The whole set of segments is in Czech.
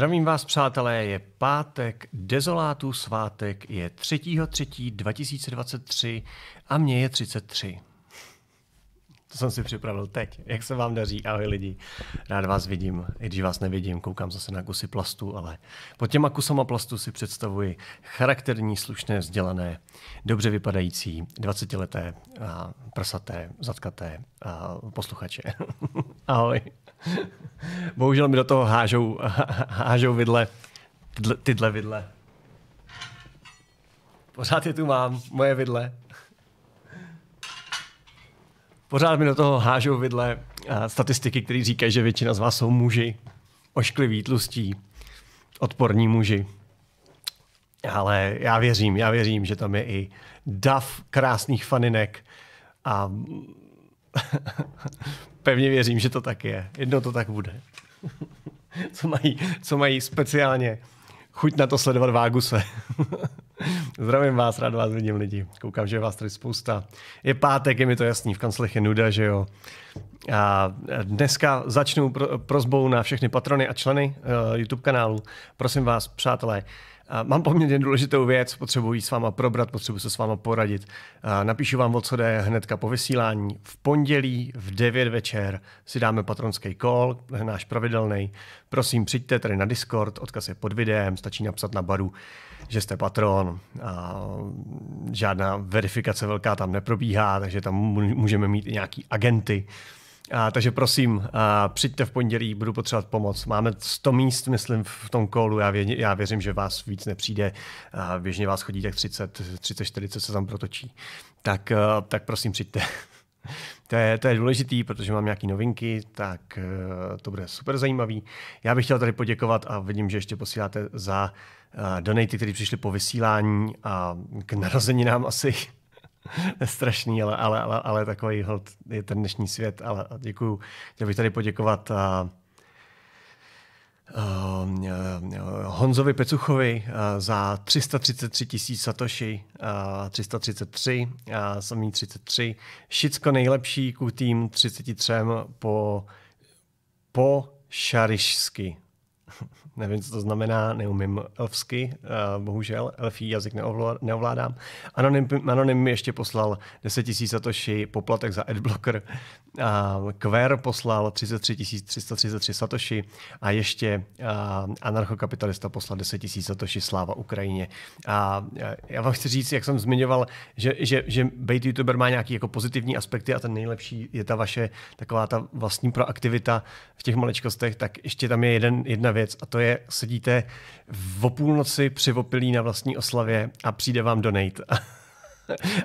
Zdravím vás, přátelé, je pátek, dezolátů svátek, je 3.3.2023 a mě je 33. To jsem si připravil teď. Jak se vám daří? Ahoj lidi. Rád vás vidím, i když vás nevidím, koukám zase na kusy plastu, ale po těma kusama plastu si představuji charakterní, slušné, vzdělané, dobře vypadající, 20-leté, prsaté, zatkaté posluchače. Ahoj. Bohužel mi do toho hážou, hážou vidle, tyhle, vidle. Pořád je tu mám, moje vidle. Pořád mi do toho hážou vidle statistiky, které říkají, že většina z vás jsou muži, oškliví, tlustí, odporní muži. Ale já věřím, já věřím, že tam je i dav krásných faninek a Pevně věřím, že to tak je. Jedno to tak bude. co, mají, co mají speciálně chuť na to sledovat Váguse. Zdravím vás, rád vás vidím lidi. Koukám, že je vás tady spousta. Je pátek, je mi to jasný, v kanclech je nuda, že jo. A dneska začnu prozbou na všechny patrony a členy uh, YouTube kanálu. Prosím vás, přátelé, Mám poměrně důležitou věc, potřebuji s váma probrat, potřebuji se s váma poradit. Napíšu vám, o co jde hnedka po vysílání. V pondělí v 9 večer si dáme patronský call, náš pravidelný. Prosím, přijďte tady na Discord, odkaz je pod videem, stačí napsat na baru, že jste patron. A žádná verifikace velká tam neprobíhá, takže tam můžeme mít i nějaký agenty, a, takže prosím, a, přijďte v pondělí, budu potřebovat pomoc. Máme 100 míst, myslím, v tom kolu. Já, vě, já věřím, že vás víc nepřijde. A běžně vás chodí tak 30, 30, 40 se tam protočí. Tak, a, e, tak prosím, přijďte. To je, to je důležitý, protože mám nějaké novinky, tak e, to bude super zajímavý. Já bych chtěl tady poděkovat a vidím, že ještě posíláte za e, donaty, které přišly po vysílání a k narozeninám asi. strašný, ale, ale, ale, ale takový hold je ten dnešní svět. Ale děkuju. Chtěl bych tady poděkovat a, a, a, Honzovi Pecuchovi a, eh, za 333 tisíc satoši, uh, 333, samý 33, všicko nejlepší ku tým 33 po, po šarišsky. nevím, co to znamená, neumím elfsky, eh, bohužel, elfí jazyk neovládám. Anonym, Anonym mi ještě poslal 10 000 satoshi, poplatek za adblocker, Quer poslal 33 333 satoshi a ještě eh, anarchokapitalista poslal 10 000 satoshi, sláva Ukrajině. A eh, já vám chci říct, jak jsem zmiňoval, že, že, že být youtuber má nějaký jako pozitivní aspekty a ten nejlepší je ta vaše taková ta vlastní proaktivita v těch maličkostech, tak ještě tam je jeden, jedna věc a to je sedíte v půlnoci při opilí na vlastní oslavě a přijde vám donate.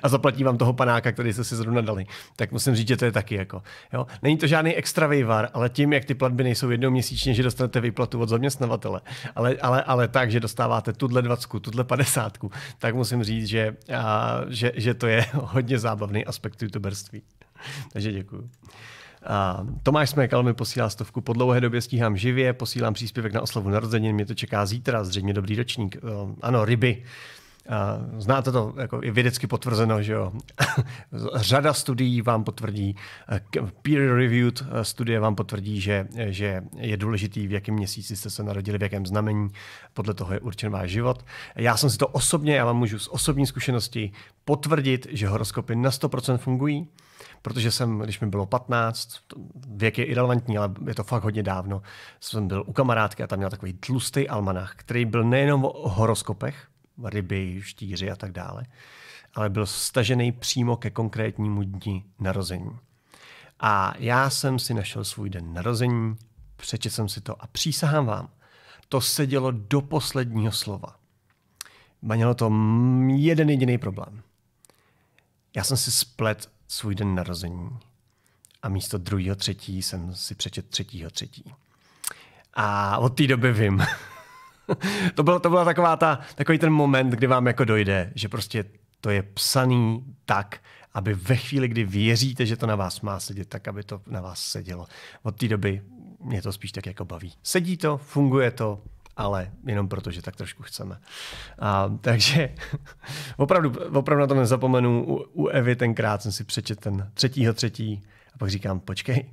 a zaplatí vám toho panáka, který jste si zrovna dali. Tak musím říct, že to je taky jako. Jo? Není to žádný extra vývar, ale tím, jak ty platby nejsou jednou měsíčně, že dostanete výplatu od zaměstnavatele, ale, ale, ale tak, že dostáváte tuhle dvacku, tuhle padesátku, tak musím říct, že, a, že, že to je hodně zábavný aspekt youtuberství. Takže děkuju. A Tomáš Smekal mi posílá stovku. Po dlouhé době stíhám živě, posílám příspěvek na oslavu narozenin, mě to čeká zítra, zřejmě dobrý ročník. Eh, ano, ryby. A eh, znáte to, jako je vědecky potvrzeno, že jo. Řada studií vám potvrdí, eh, peer-reviewed studie vám potvrdí, že, že je důležitý, v jakém měsíci jste se narodili, v jakém znamení, podle toho je určen váš život. Já jsem si to osobně, já vám můžu z osobní zkušenosti potvrdit, že horoskopy na 100% fungují protože jsem, když mi bylo 15, věk je irrelevantní, ale je to fakt hodně dávno, jsem byl u kamarádky a tam měl takový tlustý almanach, který byl nejenom o horoskopech, ryby, štíři a tak dále, ale byl stažený přímo ke konkrétnímu dni narození. A já jsem si našel svůj den narození, přečetl jsem si to a přísahám vám, to se dělo do posledního slova. Mělo to jeden jediný problém. Já jsem si splet svůj den narození. A místo druhého třetí jsem si přečet třetího třetí. A od té doby vím. to byl to byla taková ta, takový ten moment, kdy vám jako dojde, že prostě to je psaný tak, aby ve chvíli, kdy věříte, že to na vás má sedět, tak aby to na vás sedělo. Od té doby mě to spíš tak jako baví. Sedí to, funguje to, ale jenom proto, že tak trošku chceme. A, takže opravdu, opravdu na to nezapomenu. U, u Evy tenkrát jsem si přečet ten třetího třetí a pak říkám, počkej,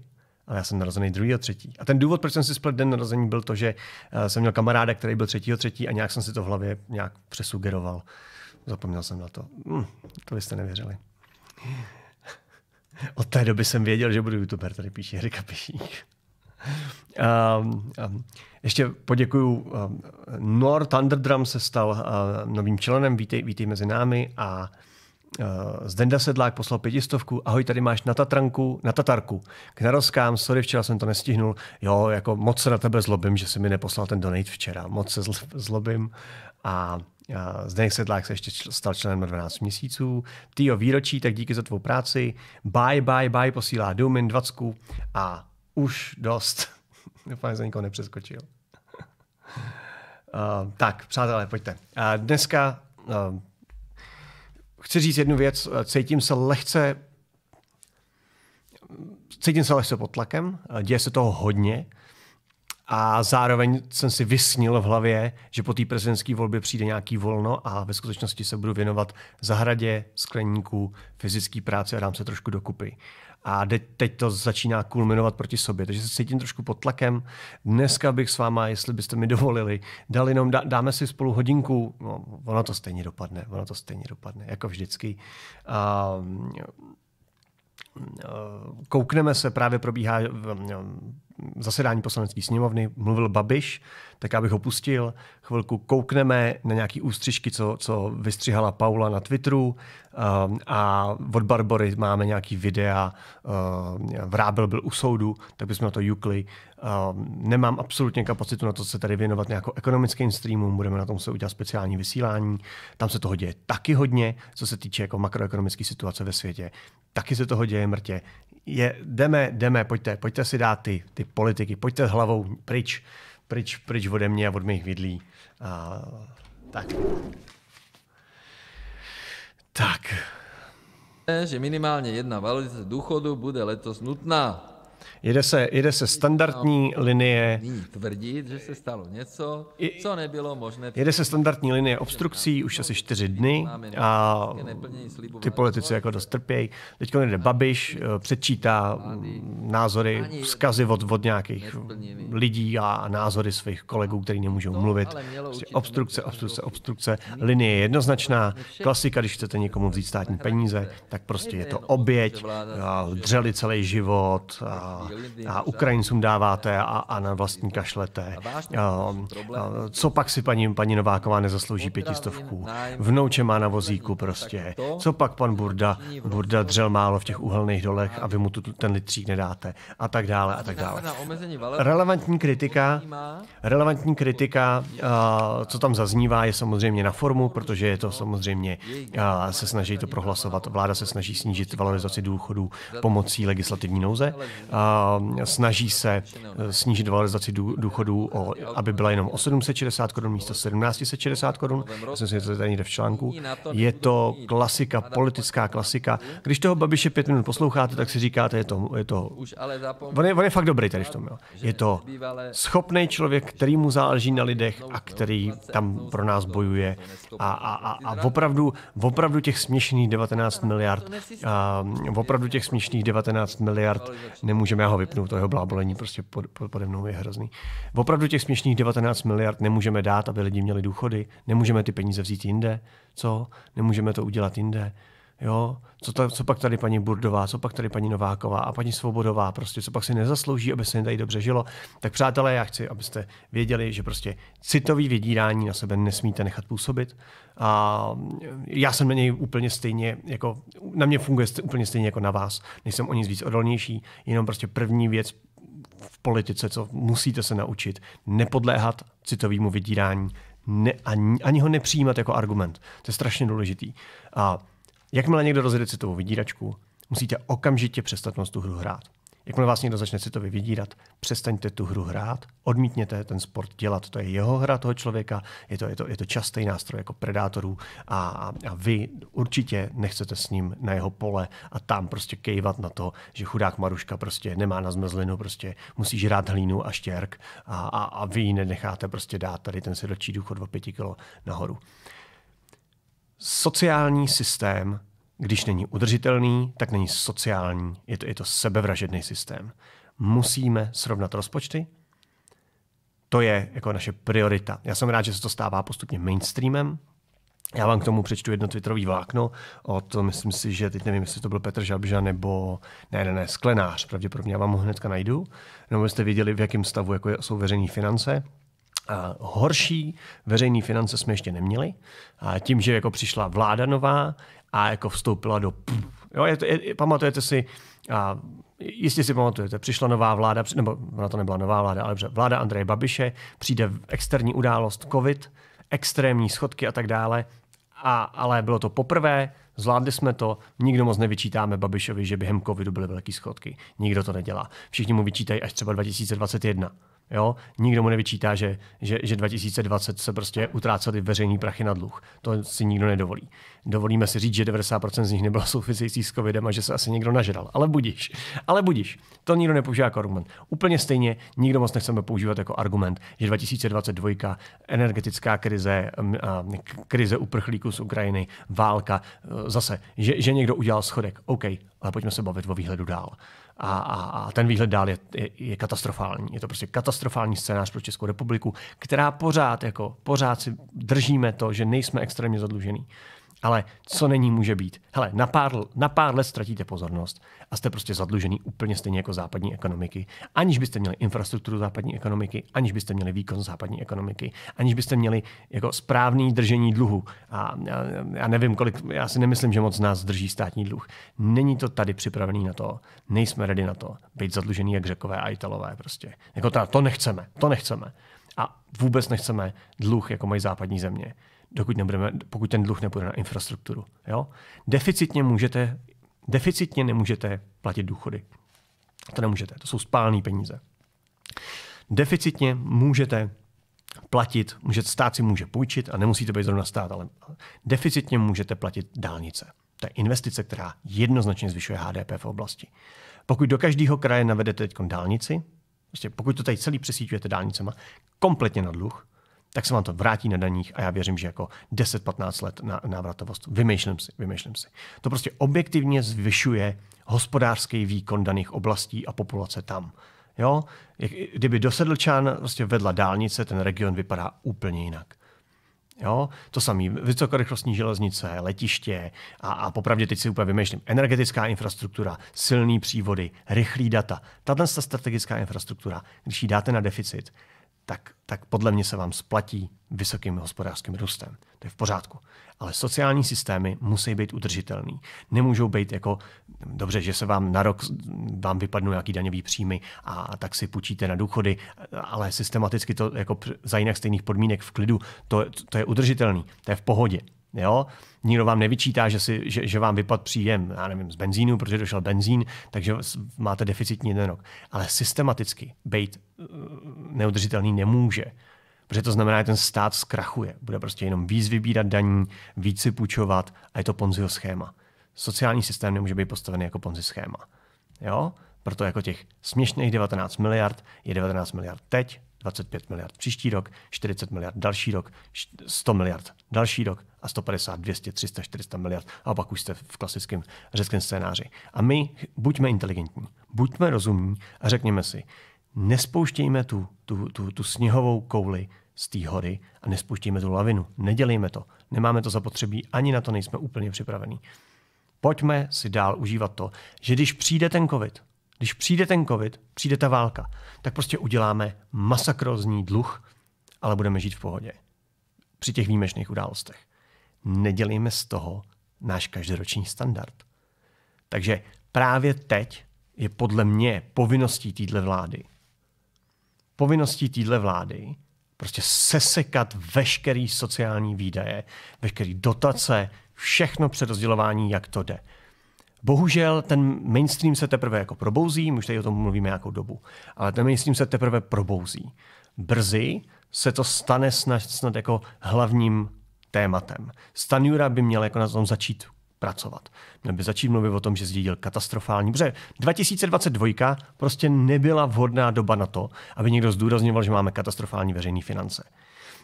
ale já jsem narozený druhýho třetí. A ten důvod, proč jsem si splet den narození, byl to, že eh, jsem měl kamaráda, který byl třetího třetí a nějak jsem si to v hlavě nějak přesugeroval. Zapomněl jsem na to. Hm, to byste nevěřili. Od té doby jsem věděl, že budu youtuber, tady píše Erika Pešík. Um, um, ještě poděkuju. Eh, Nor Thunderdrum se stal eh, novým členem, vítej, vítej mezi námi a eh, Zdenda Sedlák poslal pětistovku. Ahoj, tady máš na Tatranku, na Tatarku. K narozkám, sorry, včera jsem to nestihnul. Jo, jako moc se na tebe zlobím, že jsi mi neposlal ten donate včera. Moc se zlobím. A Zdeněk Sedlák se ještě stal členem na 12 měsíců. jo, výročí, tak díky za tvou práci. Bye, bye, bye, posílá Dumin Dvacku a už dost. Doufám, že jsem nikoho nepřeskočil. Uh, tak, přátelé, pojďte. Uh, dneska uh, chci říct jednu věc. Cítím se lehce cítím se lehce pod tlakem. Děje se toho hodně. A zároveň jsem si vysnil v hlavě, že po té prezidentské volbě přijde nějaký volno a ve skutečnosti se budu věnovat zahradě, skleníku, fyzické práci a dám se trošku dokupy. A teď to začíná kulminovat proti sobě, takže se cítím trošku pod tlakem. Dneska bych s váma, jestli byste mi dovolili, dal jenom, dáme si spolu hodinku, no, ono to stejně dopadne, ono to stejně dopadne, jako vždycky. Um, koukneme se, právě probíhá zasedání poslanecké sněmovny mluvil Babiš, tak já bych ho pustil. Chvilku koukneme na nějaký ústřižky, co, co vystřihala Paula na Twitteru um, a od Barbory máme nějaký videa, um, Vrábel byl u soudu, tak bychom na to jukli. Um, nemám absolutně kapacitu na to se tady věnovat nějakou ekonomickým streamům, budeme na tom se udělat speciální vysílání. Tam se toho děje taky hodně, co se týče jako makroekonomické situace ve světě. Taky se toho děje mrtě je, jdeme, jdeme, pojďte, pojďte si dát ty, ty politiky, pojďte hlavou pryč, pryč, pryč ode mě a od mých vidlí. A, tak. Tak. Že minimálně jedna valorizace důchodu bude letos nutná. Jede se, jede se standardní no, linie. Tvrdit, že se stalo něco, co nebylo možné. Jede se standardní linie obstrukcí už asi čtyři dny a ty politici jako dost trpějí. Teď jde Babiš, eh, předčítá mm, názory, vzkazy od, od nějakých lidí a názory svých kolegů, který nemůžou mluvit. Prostě obstrukce, obstrukce, obstrukce. Linie je jednoznačná. Klasika, když chcete někomu vzít státní peníze, tak prostě je to oběť. Dřeli celý život, a a, Ukrajincům dáváte a, a na vlastní kašlete. A, a, co pak si paní, paní Nováková nezaslouží pětistovku? Vnouče má na vozíku prostě. Co pak pan Burda, Burda dřel málo v těch uhelných dolech a vy mu tu, ten litřík nedáte? A tak dále, a tak dále. Relevantní kritika, relevantní kritika, a, co tam zaznívá, je samozřejmě na formu, protože je to samozřejmě, a, se snaží to prohlasovat. Vláda se snaží snížit valorizaci důchodů pomocí legislativní nouze. A, snaží se eh, snížit valorizaci důchodů, o, aby byla jenom o 760 korun místo 1760 korun. Já jsem si to tady někde v článku. Je to klasika, politická klasika. Když toho Babiše pět minut posloucháte, tak si říkáte, je to... Je to on, je, on je fakt dobrý tady v tom. Jo. Je to schopný člověk, který mu záleží na lidech a který tam pro nás bojuje. A, a, a, a opravdu, opravdu těch směšných 19 miliard, a, opravdu těch směšných 19 miliard nemůže můžeme, já ho vypnu, to jeho blábolení prostě pod, pod, pode mnou je hrozný. Opravdu těch směšných 19 miliard nemůžeme dát, aby lidi měli důchody, nemůžeme ty peníze vzít jinde, co? Nemůžeme to udělat jinde Jo? Co, ta, co pak tady paní Burdová, co pak tady paní Nováková a paní Svobodová, prostě co pak si nezaslouží, aby se jim tady dobře žilo. Tak přátelé, já chci, abyste věděli, že prostě citový vydírání na sebe nesmíte nechat působit. A já jsem na něj úplně stejně, jako na mě funguje úplně stejně jako na vás. Nejsem o nic víc odolnější, jenom prostě první věc, v politice, co musíte se naučit, nepodléhat citovému vydírání ne, ani, ani ho nepřijímat jako argument. To je strašně důležitý. A Jakmile někdo rozjede citovou vydíračku, musíte okamžitě přestat tu hru hrát. Jakmile vás někdo začne citově vydírat, přestaňte tu hru hrát, odmítněte ten sport dělat. To je jeho hra toho člověka, je to, je to, je to častý nástroj jako predátorů a, a vy určitě nechcete s ním na jeho pole a tam prostě kejvat na to, že chudák Maruška prostě nemá na zmrzlinu, prostě musí žrát hlínu a štěrk a, a, a vy ji nenecháte prostě dát tady ten sedlčí důchod o pěti kilo nahoru. Sociální systém, když není udržitelný, tak není sociální. Je to, je to sebevražedný systém. Musíme srovnat rozpočty. To je jako naše priorita. Já jsem rád, že se to stává postupně mainstreamem, já vám k tomu přečtu jedno twitterový vlákno o to, myslím si, že teď nevím, jestli to byl Petr Žabža nebo ne, ne, ne, Sklenář, pravděpodobně, já vám ho hnedka najdu, nebo jste viděli, v jakém stavu jako jsou veřejné finance. A horší veřejné finance jsme ještě neměli. A tím, že jako přišla vláda nová a jako vstoupila do... Jo, je to, je, pamatujete si, a jistě si pamatujete, přišla nová vláda, nebo ona to nebyla nová vláda, ale vláda Andreje Babiše, přijde externí událost COVID, extrémní schodky a tak dále, a, ale bylo to poprvé, Zvládli jsme to, nikdo moc nevyčítáme Babišovi, že během covidu byly velké schodky. Nikdo to nedělá. Všichni mu vyčítají až třeba 2021. Jo? Nikdo mu nevyčítá, že, že, že 2020 se prostě utrácely veřejný prachy na dluh. To si nikdo nedovolí. Dovolíme si říct, že 90% z nich nebylo související s covidem a že se asi někdo nažral. Ale budíš. Ale budíš. To nikdo nepoužívá jako argument. Úplně stejně nikdo moc nechceme používat jako argument, že 2022, energetická krize, krize uprchlíků z Ukrajiny, válka, e, zase, že, že někdo udělal schodek. OK, ale pojďme se bavit o výhledu dál a, a, a ten výhled dál je, je, je katastrofální. Je to prostě katastrofální scénář pro Českou republiku, která pořád, jako, pořád si držíme to, že nejsme extrémně zadlužený. Ale co není, může být. Hele, na pár, na pár let ztratíte pozornost a jste prostě zadlužený úplně stejně jako západní ekonomiky, aniž byste měli infrastrukturu západní ekonomiky, aniž byste měli výkon západní ekonomiky, aniž byste měli jako správný držení dluhu. A já nevím, kolik, já si nemyslím, že moc nás drží státní dluh. Není to tady připravený na to, nejsme ready na to, být zadlužený jak řekové a italové prostě. Jako to, to nechceme, to nechceme. A vůbec nechceme dluh, jako mají západní země dokud nebudeme, pokud ten dluh nepůjde na infrastrukturu. Jo? Deficitně, můžete, deficitně nemůžete platit důchody. To nemůžete, to jsou spálné peníze. Deficitně můžete platit, můžete, stát si může půjčit a nemusí to být zrovna stát, ale deficitně můžete platit dálnice. To je investice, která jednoznačně zvyšuje HDP v oblasti. Pokud do každého kraje navedete teď dálnici, prostě pokud to tady celý přesíťujete dálnicema, kompletně na dluh, tak se vám to vrátí na daních a já věřím, že jako 10-15 let na návratovost. Vymýšlím si, vymýšlím si. To prostě objektivně zvyšuje hospodářský výkon daných oblastí a populace tam. Jo? Kdyby do Sedlčan prostě vedla dálnice, ten region vypadá úplně jinak. Jo? To samé, vysokorychlostní železnice, letiště a, a popravdě teď si úplně vymýšlím, energetická infrastruktura, silný přívody, rychlý data. Tato strategická infrastruktura, když ji dáte na deficit, tak, tak podle mě se vám splatí vysokým hospodářským růstem. To je v pořádku. Ale sociální systémy musí být udržitelný. Nemůžou být jako, dobře, že se vám na rok vám vypadnou nějaký daňový příjmy a tak si půjčíte na důchody, ale systematicky to jako za jinak stejných podmínek v klidu, to, to je udržitelný, to je v pohodě. Jo? Nikdo vám nevyčítá, že, si, že, že vám vypad příjem já nevím, z benzínu, protože došel benzín, takže máte deficitní jeden rok. Ale systematicky být eh, neudržitelný nemůže. Protože to znamená, že ten stát zkrachuje. Bude prostě jenom víc vybírat daní, víc si půjčovat a je to Ponziho schéma. Sociální systém nemůže být postavený jako Ponzi schéma. Jo? Proto jako těch směšných 19 miliard je 19 miliard teď, 25 miliard příští rok, 40 miliard další rok, 100 miliard další rok a 150, 200, 300, 400 miliard a pak už jste v klasickém řeckém scénáři. A my buďme inteligentní, buďme rozumní a řekněme si, nespouštějme tu, tu, tu, tu sněhovou kouli z té hory a nespouštějme tu lavinu. Nedělejme to. Nemáme to zapotřebí, ani na to nejsme úplně připravení. Pojďme si dál užívat to, že když přijde ten covid, když přijde ten covid, přijde ta válka, tak prostě uděláme masakrozní dluh, ale budeme žít v pohodě. Při těch výjimečných událostech. Nedělíme z toho náš každoroční standard. Takže právě teď je podle mě povinností týdle vlády, povinností týdle vlády prostě sesekat veškerý sociální výdaje, veškerý dotace, všechno přerozdělování, jak to jde. Bohužel ten mainstream se teprve jako probouzí, už tady o tom mluvíme nějakou dobu, ale ten mainstream se teprve probouzí. Brzy se to stane snad, snad jako hlavním tématem. Stanjura by měl jako na tom začít pracovat. Měl by začít mluvit o tom, že zdědil katastrofální, protože 2022 prostě nebyla vhodná doba na to, aby někdo zdůrazňoval, že máme katastrofální veřejné finance.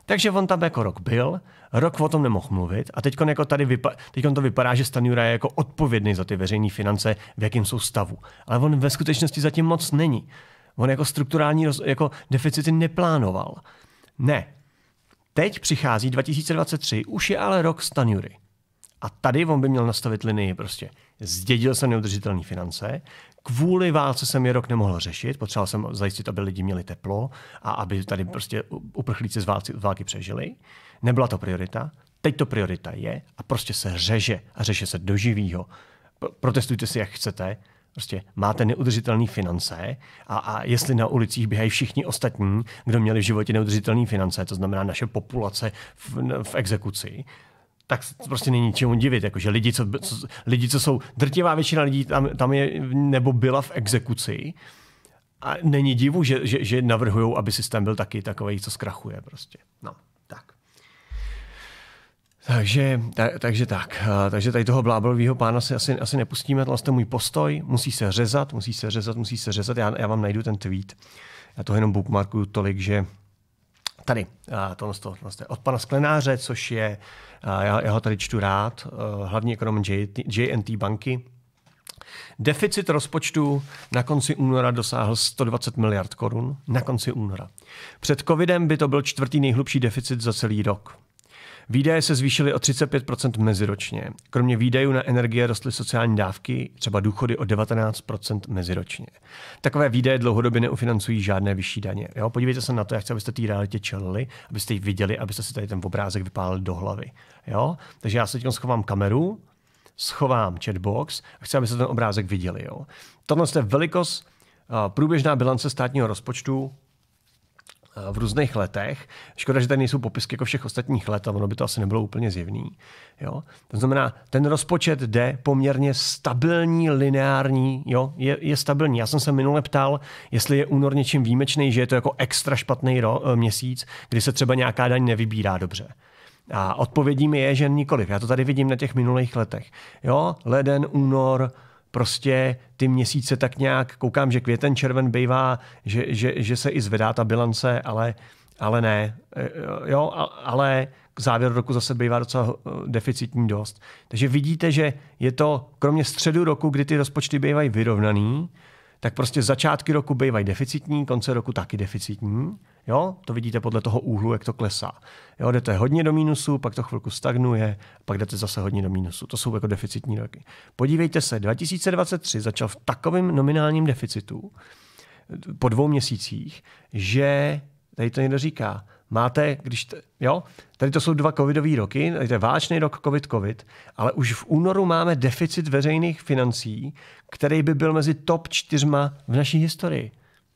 Takže on tam jako rok byl, rok o tom nemohl mluvit a teď jako tady vypa- teďkon to vypadá, že Stanjura je jako odpovědný za ty veřejné finance, v jakém jsou stavu. Ale on ve skutečnosti zatím moc není. On jako strukturální roz- jako deficity neplánoval. Ne. Teď přichází 2023, už je ale rok Stanjury. A tady on by měl nastavit linii prostě. Zdědil se neudržitelné finance, kvůli válce jsem je rok nemohl řešit, potřeboval jsem zajistit, aby lidi měli teplo a aby tady prostě uprchlíci z války, války přežili. Nebyla to priorita. Teď to priorita je a prostě se řeže a řeše se do živýho. Protestujte si, jak chcete, Prostě máte neudržitelné finance a, a jestli na ulicích běhají všichni ostatní, kdo měli v životě neudržitelné finance, to znamená naše populace v, v exekuci, tak prostě není čemu divit. Jakože lidi, co, co, lidi, co jsou, drtivá většina lidí tam, tam je nebo byla v exekuci, a není divu, že, že, že navrhují, aby systém byl taky takový, co zkrachuje prostě. No, tak. Takže, ta, takže tak. Takže tady toho blábolového pána se asi, asi nepustíme. Tohle je můj postoj. Musí se řezat, musí se řezat, musí se řezat. Já, já vám najdu ten tweet. Já to jenom bookmarkuju tolik, že Tady, eh, tohle, tohle je od pana Sklenáře, což je, eh, já, já ho tady čtu rád, eh, hlavní ekonom JNT banky. Deficit rozpočtu na konci února dosáhl 120 miliard korun. Na konci února. Před covidem by to byl čtvrtý nejhlubší deficit za celý rok. Výdaje se zvýšily o 35 meziročně. Kromě výdajů na energie rostly sociální dávky, třeba důchody o 19 meziročně. Takové výdaje dlouhodobě neufinancují žádné vyšší daně. Jo? Podívejte se na to, jak chci, abyste té realitě čelili, abyste ji viděli, abyste si tady ten obrázek vypálili do hlavy. Jo? Takže já se teď schovám kameru, schovám chatbox a chci, abyste ten obrázek viděli. Jo? Tohle je velikost, průběžná bilance státního rozpočtu v různých letech. Škoda, že tady nejsou popisky jako všech ostatních let, a ono by to asi nebylo úplně zjevný. Jo? To znamená, ten rozpočet jde poměrně stabilní, lineární, jo? Je, je stabilní. Já jsem se minule ptal, jestli je únor něčím výjimečný, že je to jako extra špatný ro, eh, měsíc, kdy se třeba nějaká daň nevybírá dobře. A odpovědí mi je, že nikoliv. Já to tady vidím na těch minulých letech. Jo, leden, únor, prostě ty měsíce tak nějak, koukám, že květen, červen bývá, že, že, že se i zvedá ta bilance, ale, ale ne. E, e, jo, ale závěr roku zase bývá docela e, deficitní dost. Takže vidíte, že je to kromě středu roku, kdy ty rozpočty bývají vyrovnaný, tak prostě začátky roku bývají deficitní, konce roku taky deficitní. Jo? To vidíte podle toho úhlu, jak to klesá. Jo, jdete hodně do mínusu, pak to chvilku stagnuje, pak jdete zase hodně do mínusu. To jsou jako deficitní roky. Podívejte se, 2023 začal v takovém nominálním deficitu po dvou měsících, že, tady to někdo říká, máte, když, t, jo, tady to jsou dva covidové roky, tady to je válečný rok covid-covid, ale už v únoru máme deficit veřejných financí, který by byl mezi top čtyřma v naší historii.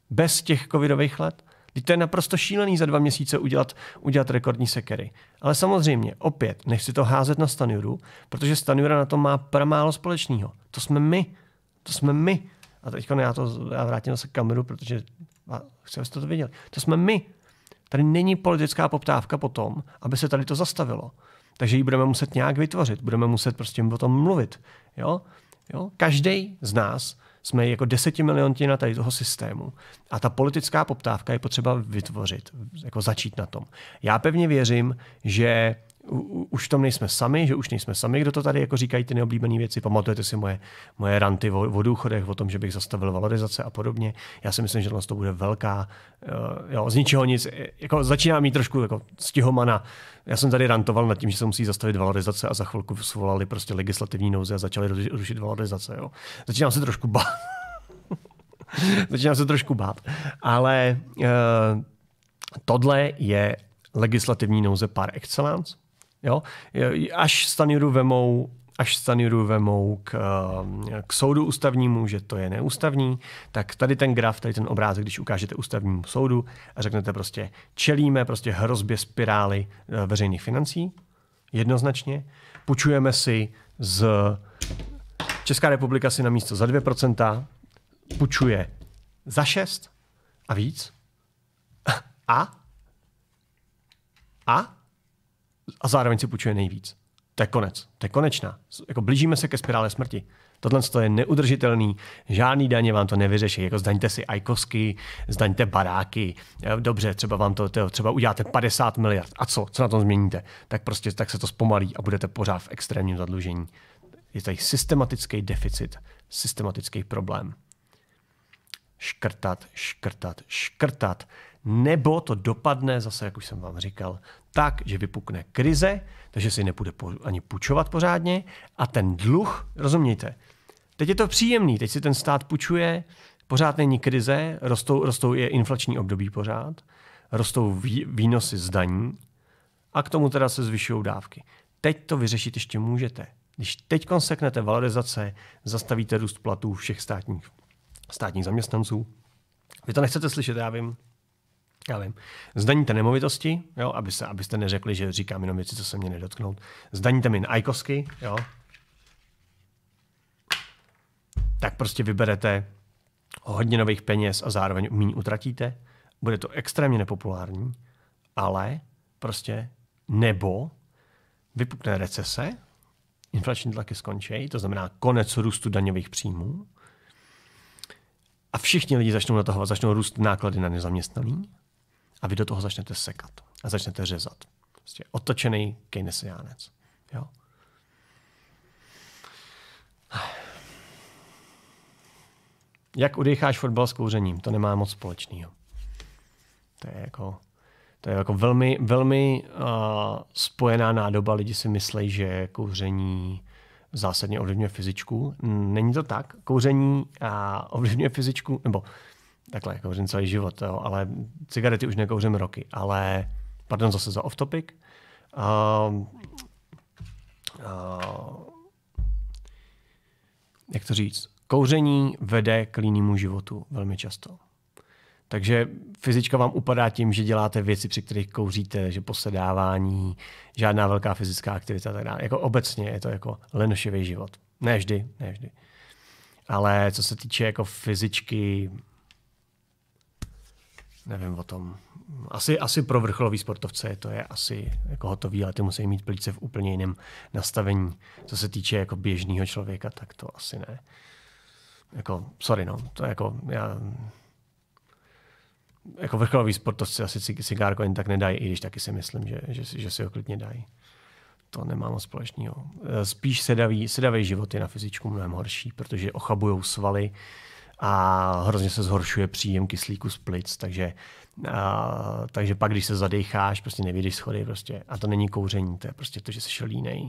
Bez těch covidových let. Teď to je naprosto šílený za dva měsíce udělat, udělat rekordní sekery. Ale samozřejmě, opět, nechci to házet na Stanjuru, protože Stanjura na tom má pramálo společného. To jsme my. To jsme my. A teď já to já vrátím se kameru, protože chci, abyste to viděli. To jsme my. Tady není politická poptávka po tom, aby se tady to zastavilo. Takže ji budeme muset nějak vytvořit, budeme muset prostě o tom mluvit. Jo? Jo? Každý z nás jsme jako desetimiliontina tady toho systému. A ta politická poptávka je potřeba vytvořit, jako začít na tom. Já pevně věřím, že u, už tam nejsme sami, že už nejsme sami, kdo to tady jako říkají ty neoblíbené věci. Pamatujete si moje, moje ranty o, o důchodech, o tom, že bych zastavil valorizace a podobně. Já si myslím, že to, to bude velká, uh, jo, z ničeho nic. Eh, jako začíná mít trošku jako stihomana. Já jsem tady rantoval nad tím, že se musí zastavit valorizace a za chvilku svolali prostě legislativní nouze a začali rušit valorizace. Jo. Začínám se trošku bát. Začínám se trošku bát. Ale uh, tohle je legislativní nouze par excellence. Jo? Až Stanjuru vemou až Stanjuru vemou k, um, k soudu ústavnímu, že to je neústavní, tak tady ten graf, tady ten obrázek, když ukážete ústavnímu soudu a řeknete prostě, čelíme prostě hrozbě spirály eh, veřejných financí, jednoznačně, půjčujeme si z... Česká republika si na místo za 2% půjčuje za 6 a víc. A? A? a zároveň si půjčuje nejvíc. To je konec. To je konečná. Jako blížíme se ke spirále smrti. Tohle je neudržitelný, žádný daně vám to nevyřeší. Jako zdaňte si ajkosky, zdaňte baráky. Eh, dobře, třeba vám to, to, třeba uděláte 50 miliard. A co? Co na tom změníte? Tak prostě tak se to zpomalí a budete pořád v extrémním zadlužení. Je tady systematický deficit, systematický problém. Škrtat, škrtat, škrtat. Nebo to dopadne, zase jak už jsem vám říkal, tak, že vypukne krize, takže si nepůjde ani půjčovat pořádně a ten dluh, rozumějte, teď je to příjemný, teď si ten stát půjčuje, pořád není krize, rostou, rostou je inflační období pořád, rostou výnosy z daní a k tomu teda se zvyšují dávky. Teď to vyřešit ještě můžete. Když teď konseknete valorizace, zastavíte růst platů všech státních, státních zaměstnanců. Vy to nechcete slyšet, já vím, já vím, zdaníte nemovitosti, jo, aby se, abyste neřekli, že říkám jenom věci, co se mě nedotknout. Zdaníte mi ICOSky, jo. Tak prostě vyberete hodně nových peněz a zároveň míň utratíte. Bude to extrémně nepopulární, ale prostě nebo vypukne recese, inflační tlaky skončí, to znamená konec růstu daňových příjmů a všichni lidi začnou natahovat, začnou růst náklady na nezaměstnaný a vy do toho začnete sekat a začnete řezat. Prostě otočený keynesiánec. Jo? Jak udecháš fotbal s kouřením? To nemá moc společného. To je jako, to je jako velmi, velmi uh, spojená nádoba. Lidi si myslí, že kouření zásadně ovlivňuje fyzičku. Není to tak. Kouření uh, ovlivňuje fyzičku, nebo takhle, kouřím jako celý život, jo, ale cigarety už nekouřím roky, ale, pardon zase za off-topic, uh, um, uh, jak to říct, kouření vede k línímu životu velmi často. Takže fyzička vám upadá tím, že děláte věci, při kterých kouříte, že posedávání, žádná velká fyzická aktivita a tak dále. Jako obecně je to jako lenošivý život. Ne vždy, ne vždy. Ale co se týče jako fyzičky, Nevím o tom. Asi, asi pro vrcholový sportovce to je asi jako hotový, ale ty musí mít plíce v úplně jiném nastavení. Co se týče jako běžného člověka, tak to asi ne. Jako, sorry, no, to jako já jako vrcholový sportovci asi cigárko jen tak nedají, i když taky si myslím, že, že, že si ho klidně dají. To nemá moc společného. Spíš sedavý, sedavý život je na fyzičku mnohem horší, protože ochabujou svaly, a hrozně se zhoršuje příjem kyslíku z plic, takže, a, takže pak, když se zadecháš, prostě nevidíš schody prostě. A to není kouření, to je prostě to, že se šelínej.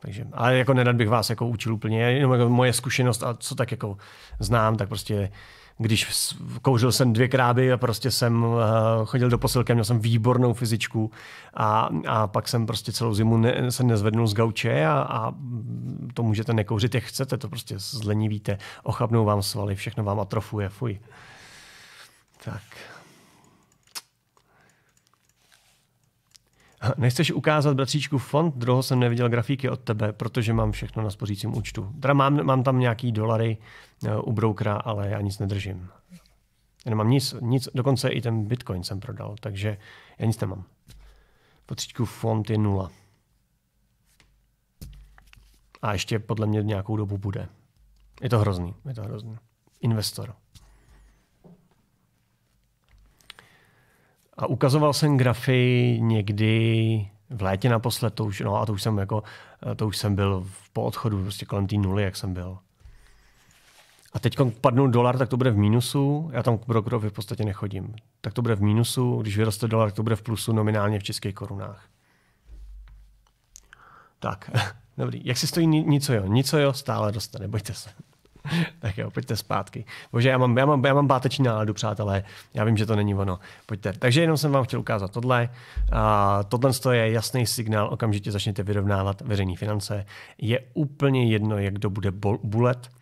Takže, ale jako nedat bych vás jako učil úplně, jenom jako moje zkušenost a co tak jako znám, tak prostě když kouřil jsem dvě kráby a prostě jsem eh, chodil do posilky, měl jsem výbornou fyzičku a, a pak jsem prostě celou zimu ne, se nezvednul z gauče a, a to můžete nekouřit, jak chcete, to prostě zlenivíte, ochabnou vám svaly, všechno vám atrofuje, fuj. Tak. Nechceš ukázat, bratříčku, fond? Dlouho jsem neviděl grafíky od tebe, protože mám všechno na spořícím účtu. Teda mám, mám tam nějaký dolary, Eh, u broukra, ale já nic nedržím. Já nemám nic, nic, dokonce i ten bitcoin jsem prodal, takže já nic nemám. Potříčku fond je nula. A ještě podle mě nějakou dobu bude. Je to hrozný, je to hrozný. Investor. A ukazoval jsem grafy někdy v létě naposled, to už, no a to už jsem jako, eh, to už jsem byl po odchodu, prostě kolem té nuly, jak jsem byl a teď když padnou dolar, tak to bude v mínusu. Já tam k brokerovi v podstatě nechodím. Tak to bude v mínusu, když vyroste dolar, tak to bude v plusu nominálně v českých korunách. Tak, dobrý. Jak si stojí nic, jo? Nic, jo, stále roste, nebojte se. tak jo, pojďte zpátky. Bože, já mám, já mám, já mám báteční náladu, přátelé. Já vím, že to není ono. Pojďte. Takže jenom jsem vám chtěl ukázat tohle. A tohle je jasný signál, okamžitě začněte vyrovnávat veřejné finance. Je úplně jedno, jak kdo bude bol- bulet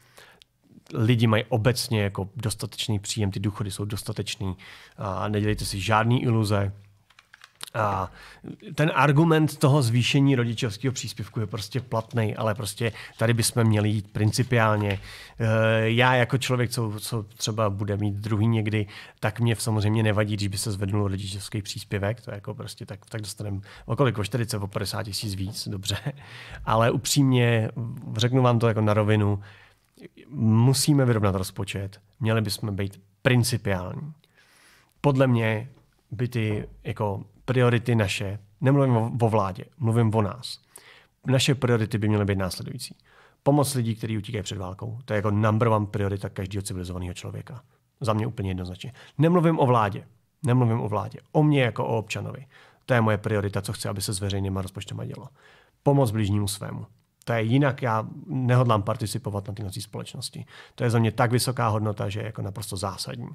lidi mají obecně jako dostatečný příjem, ty důchody jsou dostatečný a nedělejte si žádný iluze. A ten argument toho zvýšení rodičovského příspěvku je prostě platný, ale prostě tady bychom měli jít principiálně. E, já jako člověk, co, co třeba bude mít druhý někdy, tak mě samozřejmě nevadí, když by se zvednul rodičovský příspěvek, to je jako prostě tak, tak dostaneme okoliko 40, o 50 tisíc víc, dobře. Ale upřímně, řeknu vám to jako na rovinu, musíme vyrovnat rozpočet, měli bychom být principiální. Podle mě by ty jako priority naše, nemluvím o vládě, mluvím o nás, naše priority by měly být následující. Pomoc lidí, kteří utíkají před válkou, to je jako number one priorita každého civilizovaného člověka. Za mě úplně jednoznačně. Nemluvím o vládě, nemluvím o vládě, o mě jako o občanovi. To je moje priorita, co chci, aby se s veřejnýma rozpočtama dělo. Pomoc blížnímu svému. To je jinak, já nehodlám participovat na této společnosti. To je za mě tak vysoká hodnota, že je jako naprosto zásadní.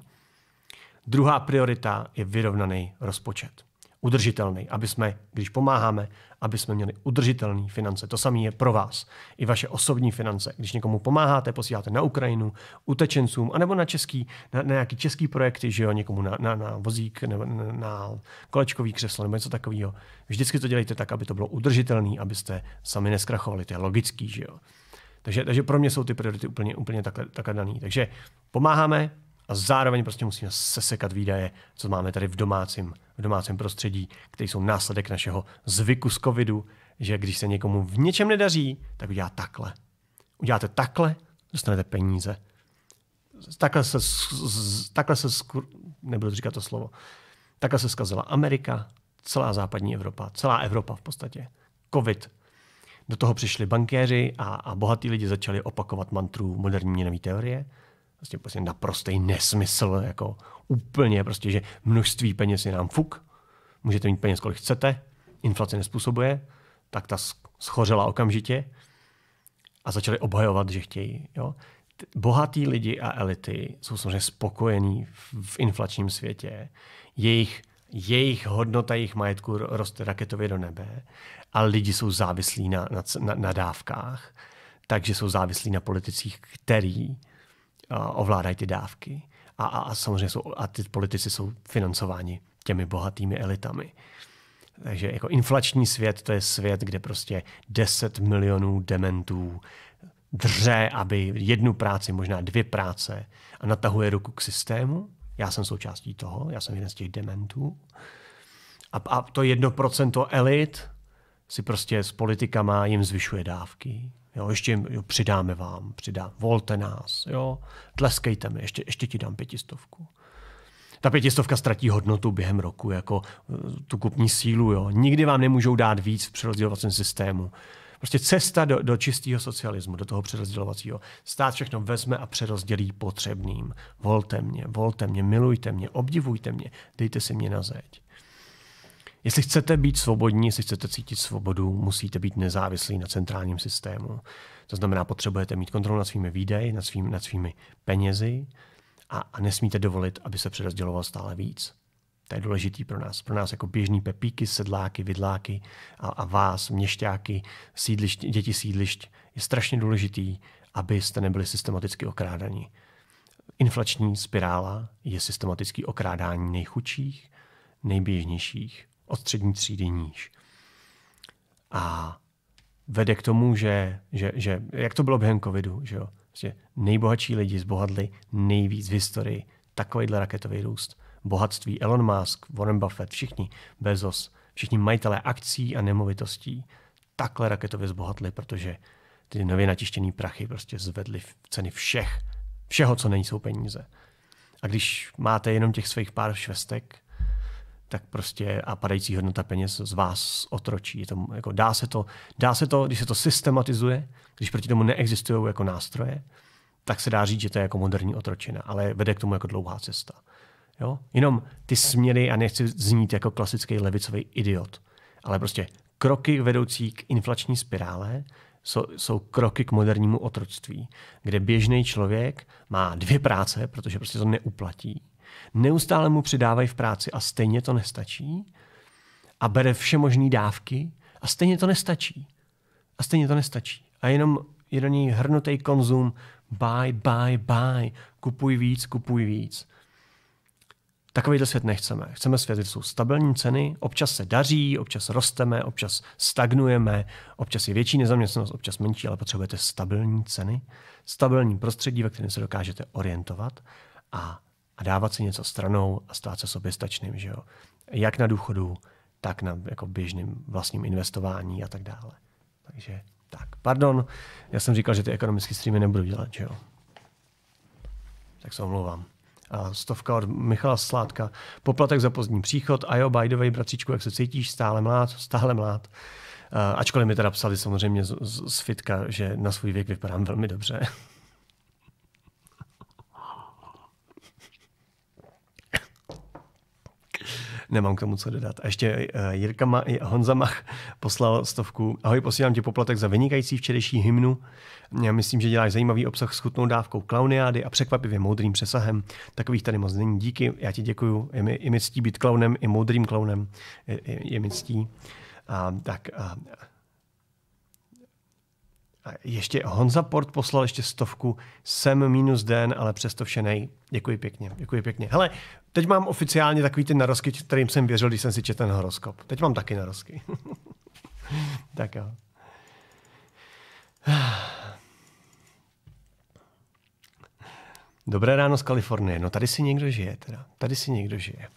Druhá priorita je vyrovnaný rozpočet udržitelný, aby jsme, když pomáháme, aby jsme měli udržitelné finance. To samé je pro vás. I vaše osobní finance. Když někomu pomáháte, posíláte na Ukrajinu, utečencům, anebo na český, na, na nějaký český projekty, že jo, někomu na, na, na vozík, nebo na, na kolečkový křeslo, nebo něco takového. Vždycky to dělejte tak, aby to bylo udržitelné, abyste sami neskrachovali. To je logický, že jo. Takže, takže pro mě jsou ty priority úplně, úplně takhle, takhle daný. Takže pomáháme, a zároveň prostě musíme sesekat výdaje, co máme tady v domácím, v domácím prostředí, které jsou následek našeho zvyku z covidu, že když se někomu v něčem nedaří, tak udělá takhle. Uděláte takhle, dostanete peníze. Takhle se, takhle se skur... nebudu říkat to slovo, takhle se zkazila Amerika, celá západní Evropa, celá Evropa v podstatě. Covid. Do toho přišli bankéři a, a bohatí lidi začali opakovat mantru moderní měnové teorie – vlastně prostě naprostý nesmysl, jako úplně prostě, že množství peněz je nám fuk, můžete mít peněz, kolik chcete, inflace nespůsobuje, tak ta schořela okamžitě a začali obhajovat, že chtějí. Jo? Bohatí lidi a elity jsou samozřejmě spokojení v inflačním světě. Jejich, jejich hodnota jejich majetku roste raketově do nebe a lidi jsou závislí na, na, na, na dávkách, takže jsou závislí na politicích, který ovládají ty dávky. A, a, a samozřejmě jsou, a ty politici jsou financováni těmi bohatými elitami. Takže jako inflační svět, to je svět, kde prostě 10 milionů dementů dře, aby jednu práci, možná dvě práce a natahuje ruku k systému. Já jsem součástí toho, já jsem jeden z těch dementů. A, a to jedno procento elit si prostě s politikama jim zvyšuje dávky. Jo, ještě jo, přidáme vám, přidá, volte nás, jo, tleskejte mi, ještě, ještě ti dám pětistovku. Ta pětistovka ztratí hodnotu během roku, jako eh, tu kupní sílu. Jo. Nikdy vám nemůžou dát víc v přerozdělovacím systému. Prostě cesta do, do čistého socialismu, do toho přerozdělovacího. Stát všechno vezme a přerozdělí potřebným. Volte mě, volte mě, milujte mě, obdivujte mě, dejte si mě na zeď. Jestli chcete být svobodní, jestli chcete cítit svobodu, musíte být nezávislí na centrálním systému. To znamená, potřebujete mít kontrolu nad svými výdaji, nad, svým, nad svými penězi a, a nesmíte dovolit, aby se přerozděloval stále víc. To je důležitý pro nás. Pro nás jako běžní pepíky, sedláky, vidláky a, a vás, měšťáky, sídlišť, děti sídlišť, je strašně důležitý, abyste nebyli systematicky okrádaní. Inflační spirála je systematický okrádání nejchudších, nejběžnějších od střední třídy níž. A vede k tomu, že, že, že jak to bylo během covidu, že jo, že prostě nejbohatší lidi zbohatli nejvíc v historii. Takovýhle raketový růst. Bohatství Elon Musk, Warren Buffett, všichni, Bezos, všichni majitelé akcí a nemovitostí takhle raketově zbohatli, protože ty nově natištěný prachy prostě zvedly ceny všech, všeho, co nejsou peníze. A když máte jenom těch svých pár švestek, tak prostě a padající hodnota peněz z vás otročí. Je to, jako dá, se to, dá se to, když se to systematizuje, když proti tomu neexistují jako nástroje, tak se dá říct, že to je jako moderní otročina, ale vede k tomu jako dlouhá cesta. Jo? Jenom ty směry, a nechci znít jako klasický levicový idiot, ale prostě kroky vedoucí k inflační spirále jsou, jsou kroky k modernímu otroctví, kde běžný člověk má dvě práce, protože prostě to neuplatí Neustále mu přidávají v práci a stejně to nestačí. A bere vše možné dávky a stejně to nestačí. A stejně to nestačí. A jenom je do něj hrnutý konzum buy, buy, buy, kupuj víc, kupuj víc. Takovýhle svět nechceme. Chceme svět, kde jsou stabilní ceny, občas se daří, občas rosteme, občas stagnujeme, občas je větší nezaměstnanost, občas menší, ale potřebujete stabilní ceny, stabilní prostředí, ve kterém se dokážete orientovat a a dávat si něco stranou a stát se soběstačným, že jo. Jak na důchodu, tak na jako běžným vlastním investování a tak dále. Takže tak, pardon, já jsem říkal, že ty ekonomické streamy nebudu dělat, že jo. Tak se omlouvám. A stovka od Michala Sládka. Poplatek za pozdní příchod. A jo, by the way, bratříčku, jak se cítíš? Stále mlád, stále mlád. Eh, ačkoliv mi teda psali samozřejmě z, z, z fitka, že na svůj věk vypadám velmi dobře. Nemám k tomu co dodat. A ještě eh, Jirka Ma, Honza Mach poslal stovku. Ahoj, posílám ti poplatek za vynikající včerejší hymnu. Já myslím, že děláš zajímavý obsah s chutnou dávkou klauniády a překvapivě moudrým přesahem. Takových tady moc není. Díky, já ti děkuju. Je mi, je mi ctí být klaunem, i moudrým klaunem. Je, je, je mi ctí. A, tak a, a ještě Honza Port poslal ještě stovku, sem minus den, ale přesto vše nej. Děkuji pěkně, děkuji pěkně. Hele, teď mám oficiálně takový ty narosky, kterým jsem věřil, když jsem si četl ten horoskop. Teď mám taky narosky. tak jo. Dobré ráno z Kalifornie. No tady si někdo žije teda. Tady si někdo žije.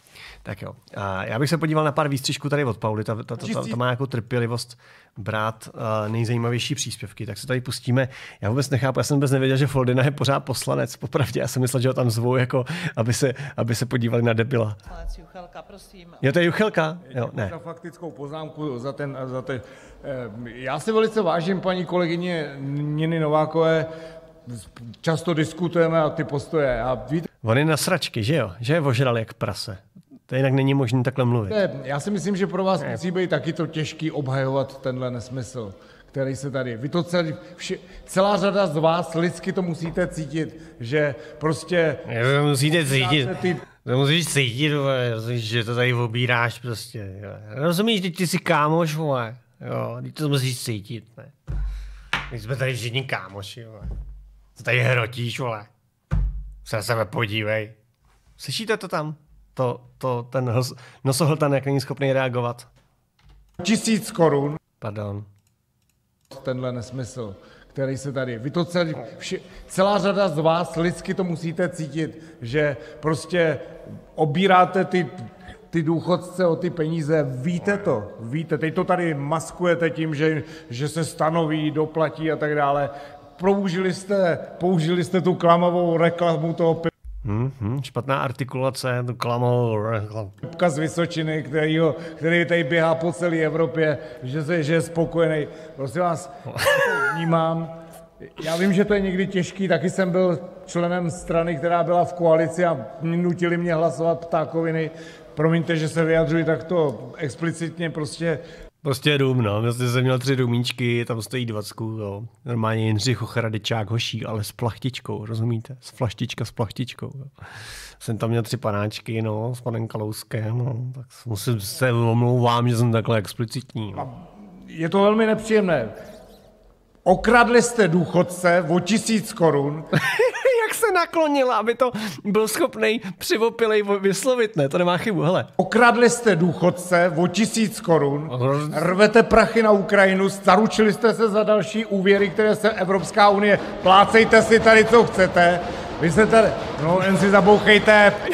Tak jo. A já bych se podíval na pár výstřižků tady od Pauly. Ta, ta, ta, ta, ta má jako trpělivost brát uh, nejzajímavější příspěvky. Tak se tady pustíme. Já vůbec nechápu, já jsem vůbec nevěděl, že Foldina je pořád poslanec. Popravdě, já jsem myslel, že ho tam zvou, jako, aby, se, aby se podívali na debila. Poslanec Juchelka, prosím. Jo, to je Juchelka? Jo, ne. Za faktickou poznámku, za ten, za ten, eh, já si velice vážím paní kolegyně Niny Novákové, často diskutujeme a ty postoje. A víte... On je na sračky, že jo? Že je ožral jak prase. To jinak není možné takhle mluvit. Ne, já si myslím, že pro vás ne. musí být taky to těžký obhajovat tenhle nesmysl, který se tady... Vy to celý, vši, celá řada z vás lidsky to musíte cítit, že prostě... Ne, musíte cítit. Ty... To musíš cítit, že to tady obíráš prostě. Jo. Rozumíš, že ty jsi kámoš, vole. Jo, Ty to musíš cítit, ne? My jsme tady všichni kámoši, vole. Co tady hrotíš, vole? Se na sebe podívej. Slyšíte to tam? to, to ten nosohltan jak není schopný reagovat. Tisíc korun. Pardon. Tenhle nesmysl, který se tady... Vy to celý, vši, celá řada z vás lidsky to musíte cítit, že prostě obíráte ty ty důchodce o ty peníze, víte to, víte, teď to tady maskujete tím, že, že se stanoví, doplatí a tak dále. Použili jste, použili jste tu klamavou reklamu toho Mm-hmm, špatná artikulace, to klamour. Kupka z Vysočiny, ho, který tady běhá po celé Evropě, že, se, že je spokojený. Prosím vás, vnímám, já vím, že to je někdy těžký, taky jsem byl členem strany, která byla v koalici a nutili mě hlasovat ptákoviny. Promiňte, že se vyjadřuji takto explicitně, prostě Prostě dům, no. Prostě jsem měl tři důmíčky, tam stojí dvacku, jo. Normálně Jindřich Ochradečák hoší, ale s plachtičkou, rozumíte? S flaštička s plachtičkou, jo. Jsem tam měl tři panáčky, no, s panem Kalouskem, no. Tak musím se omlouvám, že jsem takhle explicitní. No. Je to velmi nepříjemné. Okradli jste důchodce o tisíc korun jak se naklonila, aby to byl schopný přivopilej vyslovit, ne? To nemá chybu, hele. Okradli jste důchodce o tisíc korun, rvete prachy na Ukrajinu, zaručili jste se za další úvěry, které se Evropská unie, plácejte si tady, co chcete. Vy se tady, no jen si zabouchejte, ještě,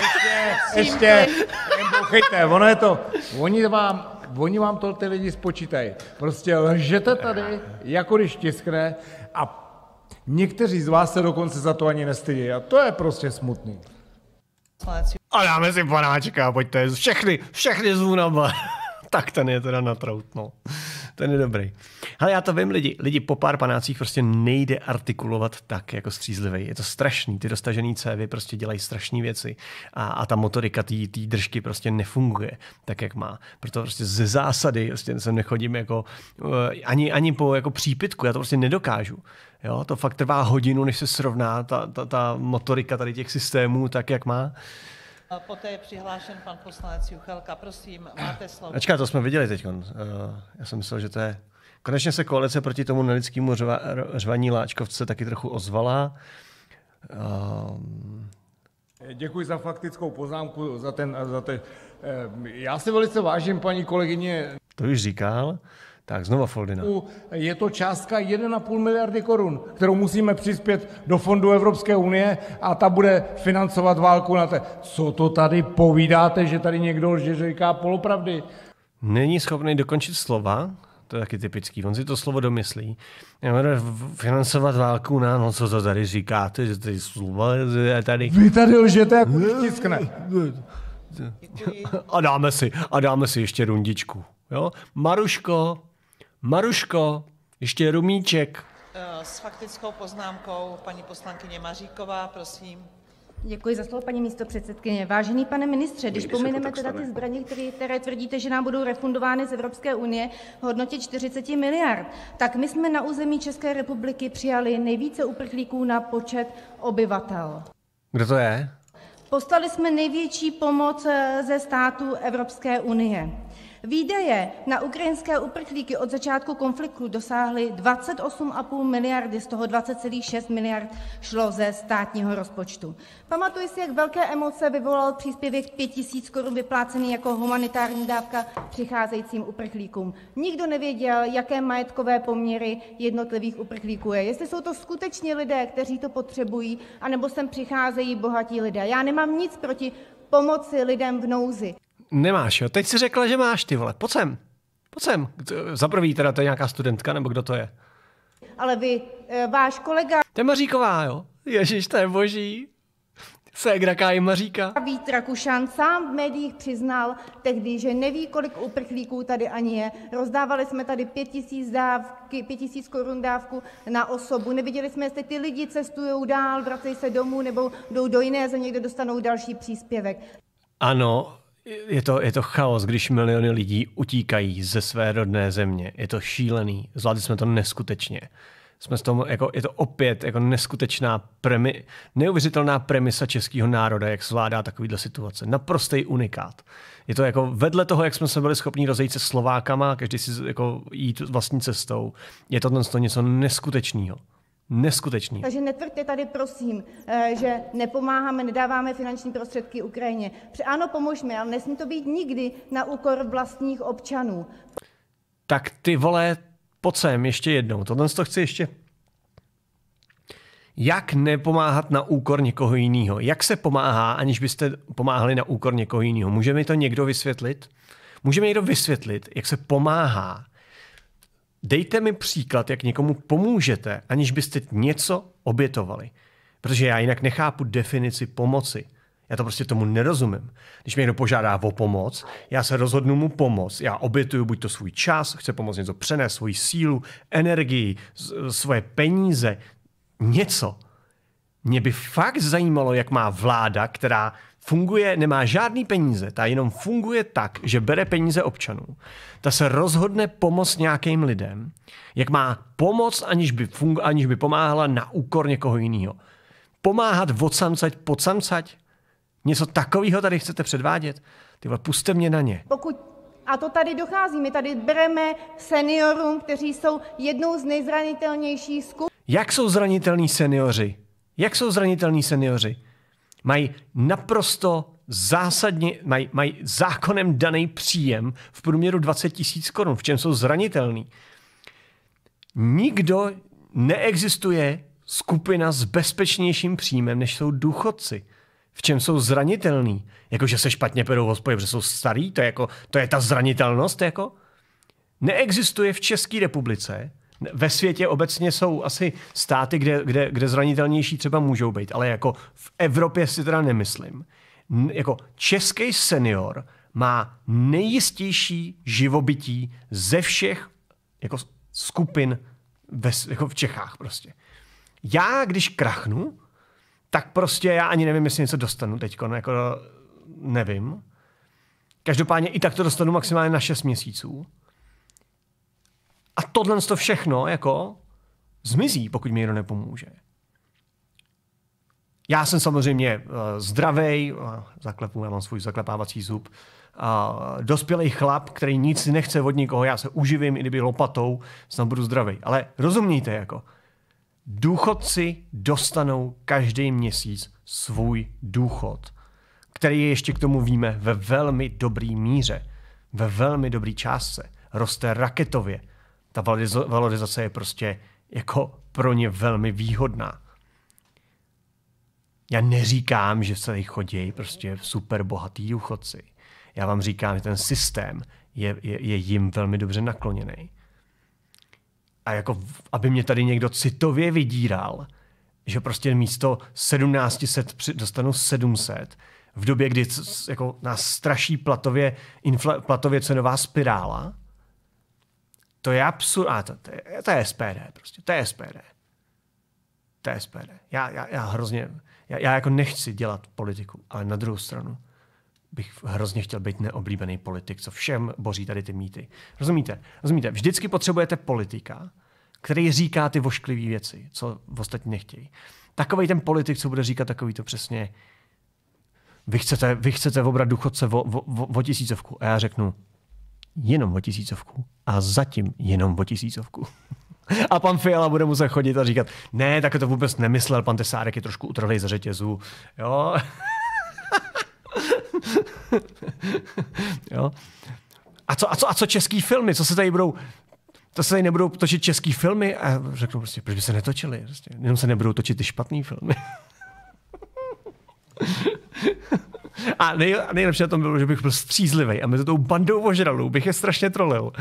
ještě, jen bouchejte, ono je to, oni vám, oni vám to ty lidi spočítají. Prostě lžete tady, jako když tiskne a Někteří z vás se dokonce za to ani nestydí a to je prostě smutný. A dáme si panáčka, pojďte, všechny, všechny zvu na Tak ten je teda natroutnul. No. Ten je dobrý. Ale já to vím, lidi, lidi po pár panácích prostě nejde artikulovat tak jako střízlivý. Je to strašný, ty dostažený cévy prostě dělají strašné věci a, a ta motorika té držky prostě nefunguje tak, jak má. Proto prostě ze zásady prostě sem nechodím jako, eh, ani, ani po jako přípitku, já to prostě nedokážu. Jo, to fakt trvá hodinu, než se srovná ta, ta, ta motorika tady těch systémů tak, jak má. A poté je přihlášen pan poslanec Juchelka. Prosím, máte slovo. Ačka, to jsme viděli teď. Eh, já jsem myslel, že to je... Konečně se koalice proti tomu nelidskému řva, řvaní Láčkovce taky trochu ozvala. Um... Děkuji za faktickou poznámku, za ten, za ten... Eh, já si velice vážím, paní kolegyně. To už říkal. Tak znova Foldina. Je to částka 1,5 miliardy korun, kterou musíme přispět do fondu Evropské unie a ta bude financovat válku na té. Co to tady povídáte, že tady někdo že říká polopravdy? Není schopný dokončit slova, to je taky typický, on si to slovo domyslí. Jmenuje financovat válku na, no co to tady říkáte, že tady slova tady... Vy tady lžete jako tiskne. A dáme si, a dáme si ještě rundičku. Jo? Maruško, Maruško, ještě rumíček. Eh, s faktickou poznámkou paní poslankyně Maříková, prosím. Děkuji za slovo, paní místo předsedkyně. Vážený pane ministře, když jako pomineme teda ty zbraně, které, které tvrdíte, že nám budou refundovány z Evropské unie v hodnotě 40 miliard, tak my jsme na území České republiky přijali nejvíce uprchlíků na počet obyvatel. Kdo to je? Postali jsme největší pomoc eh, ze států Evropské unie. Výdaje na ukrajinské uprchlíky od začátku konfliktu dosáhly 28,5 miliardy, z toho 20,6 miliard šlo ze státního rozpočtu. Pamatuji si, jak velké emoce vyvolal příspěvek 5 tisíc korun vyplácený jako humanitární dávka přicházejícím uprchlíkům. Nikdo nevěděl, jaké majetkové poměry jednotlivých uprchlíků je. Jestli jsou to skutečně lidé, kteří to potřebují, anebo sem přicházejí bohatí lidé. Já nemám nic proti pomoci lidem v nouzi. Nemáš, jo? Teď si řekla, že máš, ty vole. Pojď sem. Pojď sem. Za prvý teda, to je nějaká studentka, nebo kdo to je? Ale vy, eh, váš kolega... To je Maříková, jo? Ježíš, to je boží. Ségra Káji Maříka. Vít Rakušan sám v médiích přiznal tehdy, že neví, kolik uprchlíků tady ani je. Rozdávali jsme tady pět tisíc dávky, pět tisíc korun dávku na osobu. Neviděli jsme, jestli ty lidi cestují dál, vracejí se domů nebo jdou do jiné země, kde dostanou další příspěvek. Ano, je to, je to chaos, když miliony lidí utíkají ze své rodné země. Je to šílený. Zvládli jsme to neskutečně. Jsme s tom, jako, je to opět jako neskutečná premi, neuvěřitelná premisa českého národa, jak zvládá takovýhle situace. Naprostý unikát. Je to jako vedle toho, jak jsme se byli schopni rozejít se Slovákama, každý si jako jít vlastní cestou, je to něco neskutečného neskutečný. Takže netvrďte tady, prosím, eh, že nepomáháme, nedáváme finanční prostředky Ukrajině. Ano, pomožme, ale nesmí to být nikdy na úkor vlastních občanů. Tak ty vole, pojď sem ještě jednou. Tohle to chci ještě jak nepomáhat na úkor někoho jiného? Jak se pomáhá, aniž byste pomáhali na úkor někoho jiného? Může mi to někdo vysvětlit? Může mi někdo vysvětlit, jak se pomáhá Dejte mi příklad, jak někomu pomůžete, aniž byste něco obětovali. Protože já jinak nechápu definici pomoci. Já to prostě tomu nerozumím. Když mě někdo požádá o pomoc, já se rozhodnu mu pomoct. Já obětuju buď to svůj čas, chce pomoct něco přenést, svoji sílu, energii, svoje peníze, něco. Mě by fakt zajímalo, jak má vláda, která funguje, nemá žádný peníze, ta jenom funguje tak, že bere peníze občanů. Ta se rozhodne pomoct nějakým lidem, jak má pomoc, aniž by, fungu, aniž by pomáhala na úkor někoho jiného. Pomáhat odsamcať, podsamcať, něco takového tady chcete předvádět? Ty vole, puste mě na ně. Pokud a to tady dochází. My tady bereme seniorům, kteří jsou jednou z nejzranitelnějších skupin. Jak jsou zranitelní seniori? Jak jsou zranitelní seniori? mají naprosto zásadně, mají, mají zákonem daný příjem v průměru 20 tisíc korun, v čem jsou zranitelní. Nikdo neexistuje skupina s bezpečnějším příjmem, než jsou důchodci. V čem jsou zranitelní? Jako, že se špatně perou v hospodě, protože jsou starý? To je, jako, to je ta zranitelnost? Jako? Neexistuje v České republice ve světě obecně jsou asi státy, kde, kde, kde zranitelnější třeba můžou být, ale jako v Evropě si teda nemyslím. Jako český senior má nejistější živobytí ze všech jako skupin ve, jako v Čechách prostě. Já, když krachnu, tak prostě já ani nevím, jestli něco dostanu teď, no, jako nevím. Každopádně i tak to dostanu maximálně na 6 měsíců. A tohle to všechno jako zmizí, pokud mi někdo nepomůže. Já jsem samozřejmě uh, eh, zdravý, uh, eh, zaklepu, já mám svůj zaklepávací zub, uh, dospělý chlap, který nic nechce od nikoho, já se uživím, i kdyby lopatou, snad budu zdravý. Ale rozumíte, jako, důchodci dostanou každý měsíc svůj důchod, který je ještě k tomu víme ve velmi dobrý míře, ve velmi dobrý částce, roste raketově, ta valorizace je prostě jako pro ně velmi výhodná. Já neříkám, že se chodí prostě super bohatý důchodci. Já vám říkám, že ten systém je, je, je jim velmi dobře nakloněný. A jako, aby mě tady někdo citově vydíral, že prostě místo 1700 dostanu 700, v době, kdy jako nás straší platově, infla, platově cenová spirála, to je absurd. A to, to, je, to je SPD prostě. To je SPD. To je SPD. Já, já, já hrozně... Já, já jako nechci dělat politiku, ale na druhou stranu bych hrozně chtěl být neoblíbený politik, co všem boří tady ty mýty. Rozumíte? Rozumíte? Vždycky potřebujete politika, který říká ty vošklivé věci, co ostatní nechtějí. Takový ten politik, co bude říkat takový to přesně, vy chcete, vy chcete obrat důchodce o, o, o, o tisícovku. A já řeknu, jenom o tisícovku a zatím jenom o tisícovku. A pan Fiala bude muset chodit a říkat, ne, tak to vůbec nemyslel, pan Tesárek je trošku utrhlý ze řetězů. Jo. jo. A co, a, co, a co český filmy? Co se tady budou... To se tady nebudou točit český filmy? A řeknu prostě, proč by se netočili? Prostě. Jenom se nebudou točit ty špatný filmy. A nej, nejlepší na tom bylo, že bych byl střízlivý a mezi tou bandou ožralů bych je strašně trolil.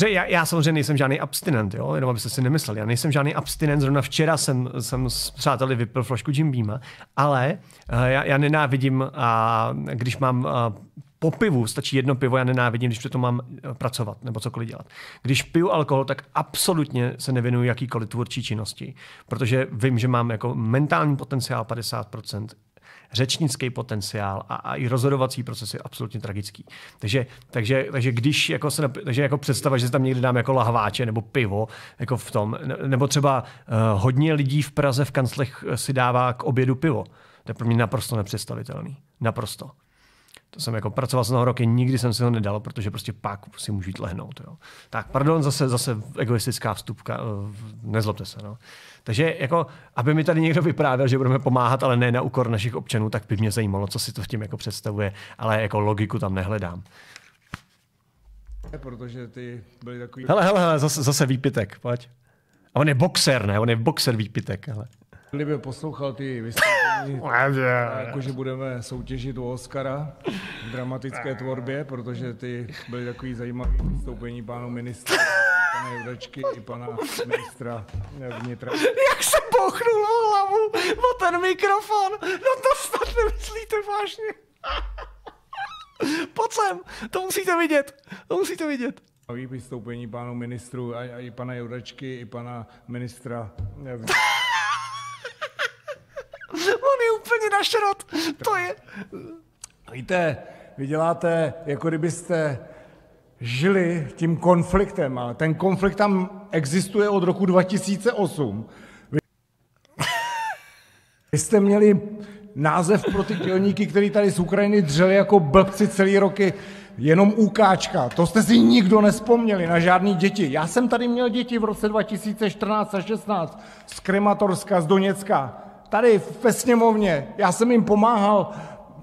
Že já, já samozřejmě nejsem žádný abstinent, jo? jenom abyste si nemysleli. Já nejsem žádný abstinent, zrovna včera jsem, jsem s přáteli vypil flašku Jim Beama, ale uh, já, já nenávidím, uh, když mám uh, po pivu stačí jedno pivo, já nenávidím, když přitom mám eh, pracovat nebo cokoliv dělat. Když piju alkohol, tak absolutně se nevěnuju jakýkoliv tvůrčí činnosti, protože vím, že mám jako mentální potenciál 50%, řečnický potenciál a, a i rozhodovací proces je absolutně tragický. Takže, takže, takže když jako se, takže jako představa, že tam někdy dám jako lahváče nebo pivo, jako v tom, nebo třeba uh, hodně lidí v Praze v kanclech eh, si dává k obědu pivo. To je pro mě naprosto nepředstavitelný. Naprosto. To jsem jako pracoval jsem roky, nikdy jsem si ho nedal, protože prostě pak si můžu jít lehnout. Jo. Tak, pardon, zase, zase egoistická vstupka, eh, nezlobte se. No. Takže jako, aby mi tady někdo vyprávěl, že budeme pomáhat, ale ne na úkor našich občanů, tak by mě zajímalo, co si to v tím jako představuje, ale jako logiku tam nehledám. Protože ty byly takový... Hele, hele, hele zase, zase výpitek, pojď. A on je boxer, ne? On je boxer výpitek, hele. Filip poslouchal ty vystoupení, jakože budeme soutěžit o Oscara v dramatické tvorbě, protože ty byly takový zajímavý vystoupení pánu ministra, pana Jurečky i pana ministra vnitra. Jak se bochnul o hlavu, o ten mikrofon, no to snad nemyslíte vážně. Pojď sem, to musíte vidět, to musíte vidět. Vystoupení pánu ministru a, a i pana Jurečky, i pana ministra. vnitra. On je úplně na šrot. To je... Víte, vy děláte, jako kdybyste žili tím konfliktem, ale ten konflikt tam existuje od roku 2008. Vy, vy jste měli název pro ty dělníky, který tady z Ukrajiny dřeli jako blbci celý roky, jenom UKáčka. To jste si nikdo nespomněli, na žádný děti. Já jsem tady měl děti v roce 2014 a 16 z Krematorska, z Doněcka tady ve sněmovně, já jsem jim pomáhal,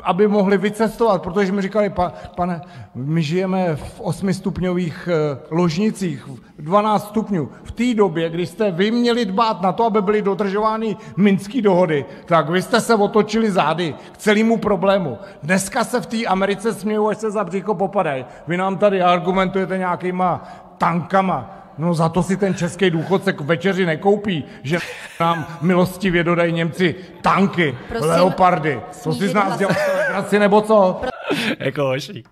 aby mohli vycestovat, protože mi říkali, pane, my žijeme v osmistupňových eh, ložnicích, 12 stupňů. V té době, kdy jste vy měli dbát na to, aby byly dodržovány minské dohody, tak vy jste se otočili zády k celému problému. Dneska se v té Americe smějou, až se za břicho popadají. Vy nám tady argumentujete nějakýma tankama. No za to si ten český důchodce k večeři nekoupí, že nám milostivě dodají Němci tanky, Prosím, leopardy. Co si z nás dělá nebo co? jako hoší.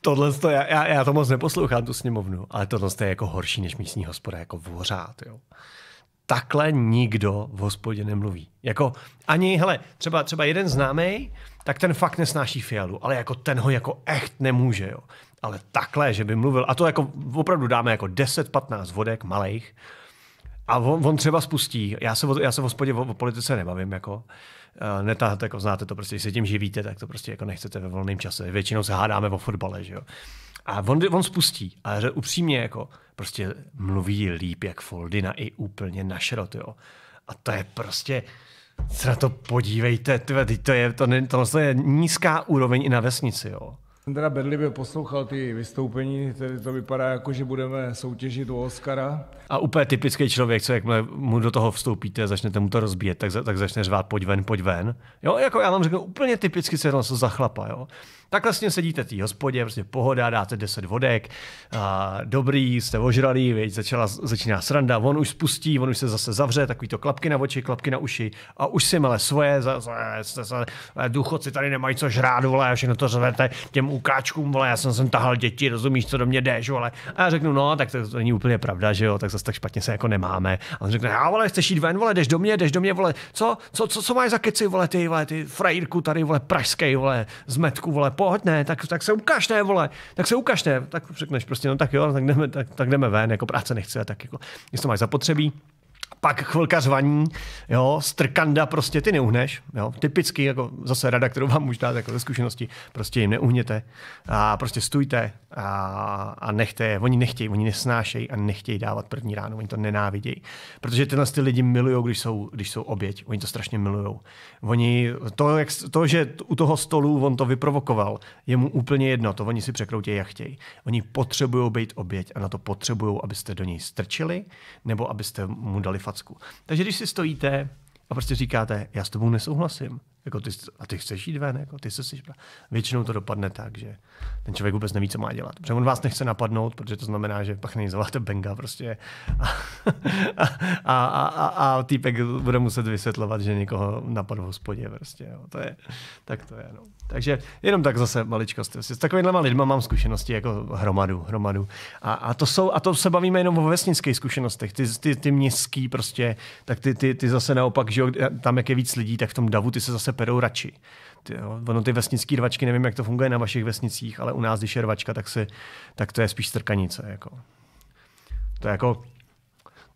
Tohle to, já, já, já, to moc neposlouchám, tu sněmovnu, ale tohle je jako horší než místní hospoda, jako vořát, jo takhle nikdo v hospodě nemluví. Jako ani, hele, třeba, třeba jeden známý, tak ten fakt nesnáší fialu, ale jako ten ho jako echt nemůže, jo ale takhle, že by mluvil, a to jako opravdu dáme jako 10-15 vodek malých, a on, on třeba spustí, já se, já se v hospodě o, o politice nebavím, jako, eh, netáhat, jako znáte to prostě, když se tím živíte, tak to prostě jako nechcete ve volném čase. Většinou se hádáme o fotbale, že jo. A on, on spustí, ale upřímně jako prostě mluví líp jak Foldina i úplně na šrot, jo. A to je prostě, se na to podívejte, tyve, to je, to, to je nízká úroveň i na vesnici, jo. Jsem teda bedlivě poslouchal ta vystoupení, tedy to vypadá, jako že budeme soutěžit o Oscara. A úplně typický člověk, co jakmile mu do toho vstoupíte, začnete mu to rozbíjet, tak, tak začne řvát pojď ven, pojď ven. Jo, jako já vám řeknu, úplně typicky se za chlapa, jo. Tak vlastně sedíte v té hospodě, prostě pohoda, dáte 10 vodek, a dobrý, jste ožralý, věď, začala, začíná sranda, on už spustí, on už se zase zavře, takový to klapky na oči, klapky na uši a už si ale svoje, za, za, za, za, eh, důchodci tady nemají co žrát, vole, a všechno to řvete těm ukáčkům, vole, já jsem sem tahal děti, rozumíš, co do mě jdeš, vole. A já řeknu, no, tak to, to není úplně pravda, že jo, tak zase tak špatně se jako nemáme. A on řekne, já vole, chceš jít ven, vole, jdeš do mě, jdeš do mě, vole, co, co, co, co máš za keci, vole, ty, vole, ty frajírku tady, vole, pražské, vole, zmetku, vole, pohoď, ne, tak, tak se ukáž, ne, vole, tak se ukáž, ne, tak řekneš prostě, no tak jo, tak jdeme, tak, tak jdeme ven, jako práce nechci, a tak jako, jestli to máš zapotřebí, pak chvilka zvaní, jo, strkanda prostě ty neuhneš, jo, typicky jako zase rada, kterou vám můžu dát jako ze zkušenosti, prostě jim neuhněte a prostě stůjte a, a nechte je, oni nechtějí, oni nesnášejí a nechtějí dávat první ráno, oni to nenávidějí, protože tyhle ty lidi milují, když jsou, když jsou oběť, oni to strašně milují. Oni, to, jak, to, že u toho stolu on to vyprovokoval, je mu úplně jedno, to oni si překroutí, jak chtějí. Oni potřebují být oběť a na to potřebují, abyste do něj strčili nebo abyste mu dali facku. Takže když si stojíte a prostě říkáte, já s tobou nesouhlasím, jako ty, a ty chceš jít ven, jako ty se si většinou to dopadne tak, že ten člověk vůbec neví, co má dělat. Protože on vás nechce napadnout, protože to znamená, že pak zavoláte benga prostě a, a, a, a, a týpek bude muset vysvětlovat, že někoho napadl v hospodě prostě. Jo. To je, tak to je. No. Takže jenom tak zase maličkost. S takovýmhle lidma mám zkušenosti jako hromadu, hromadu. A, a, to, jsou, a to se bavíme jenom o vesnických zkušenostech. Ty, ty, ty městský prostě, tak ty, ty, ty zase naopak, že tam jak je víc lidí, tak v tom davu ty se zase perou radši. Ty, ono ty vesnické rvačky, nevím, jak to funguje na vašich vesnicích, ale u nás, když je rvačka, tak, si, tak to je spíš strkanice. Jako. To je jako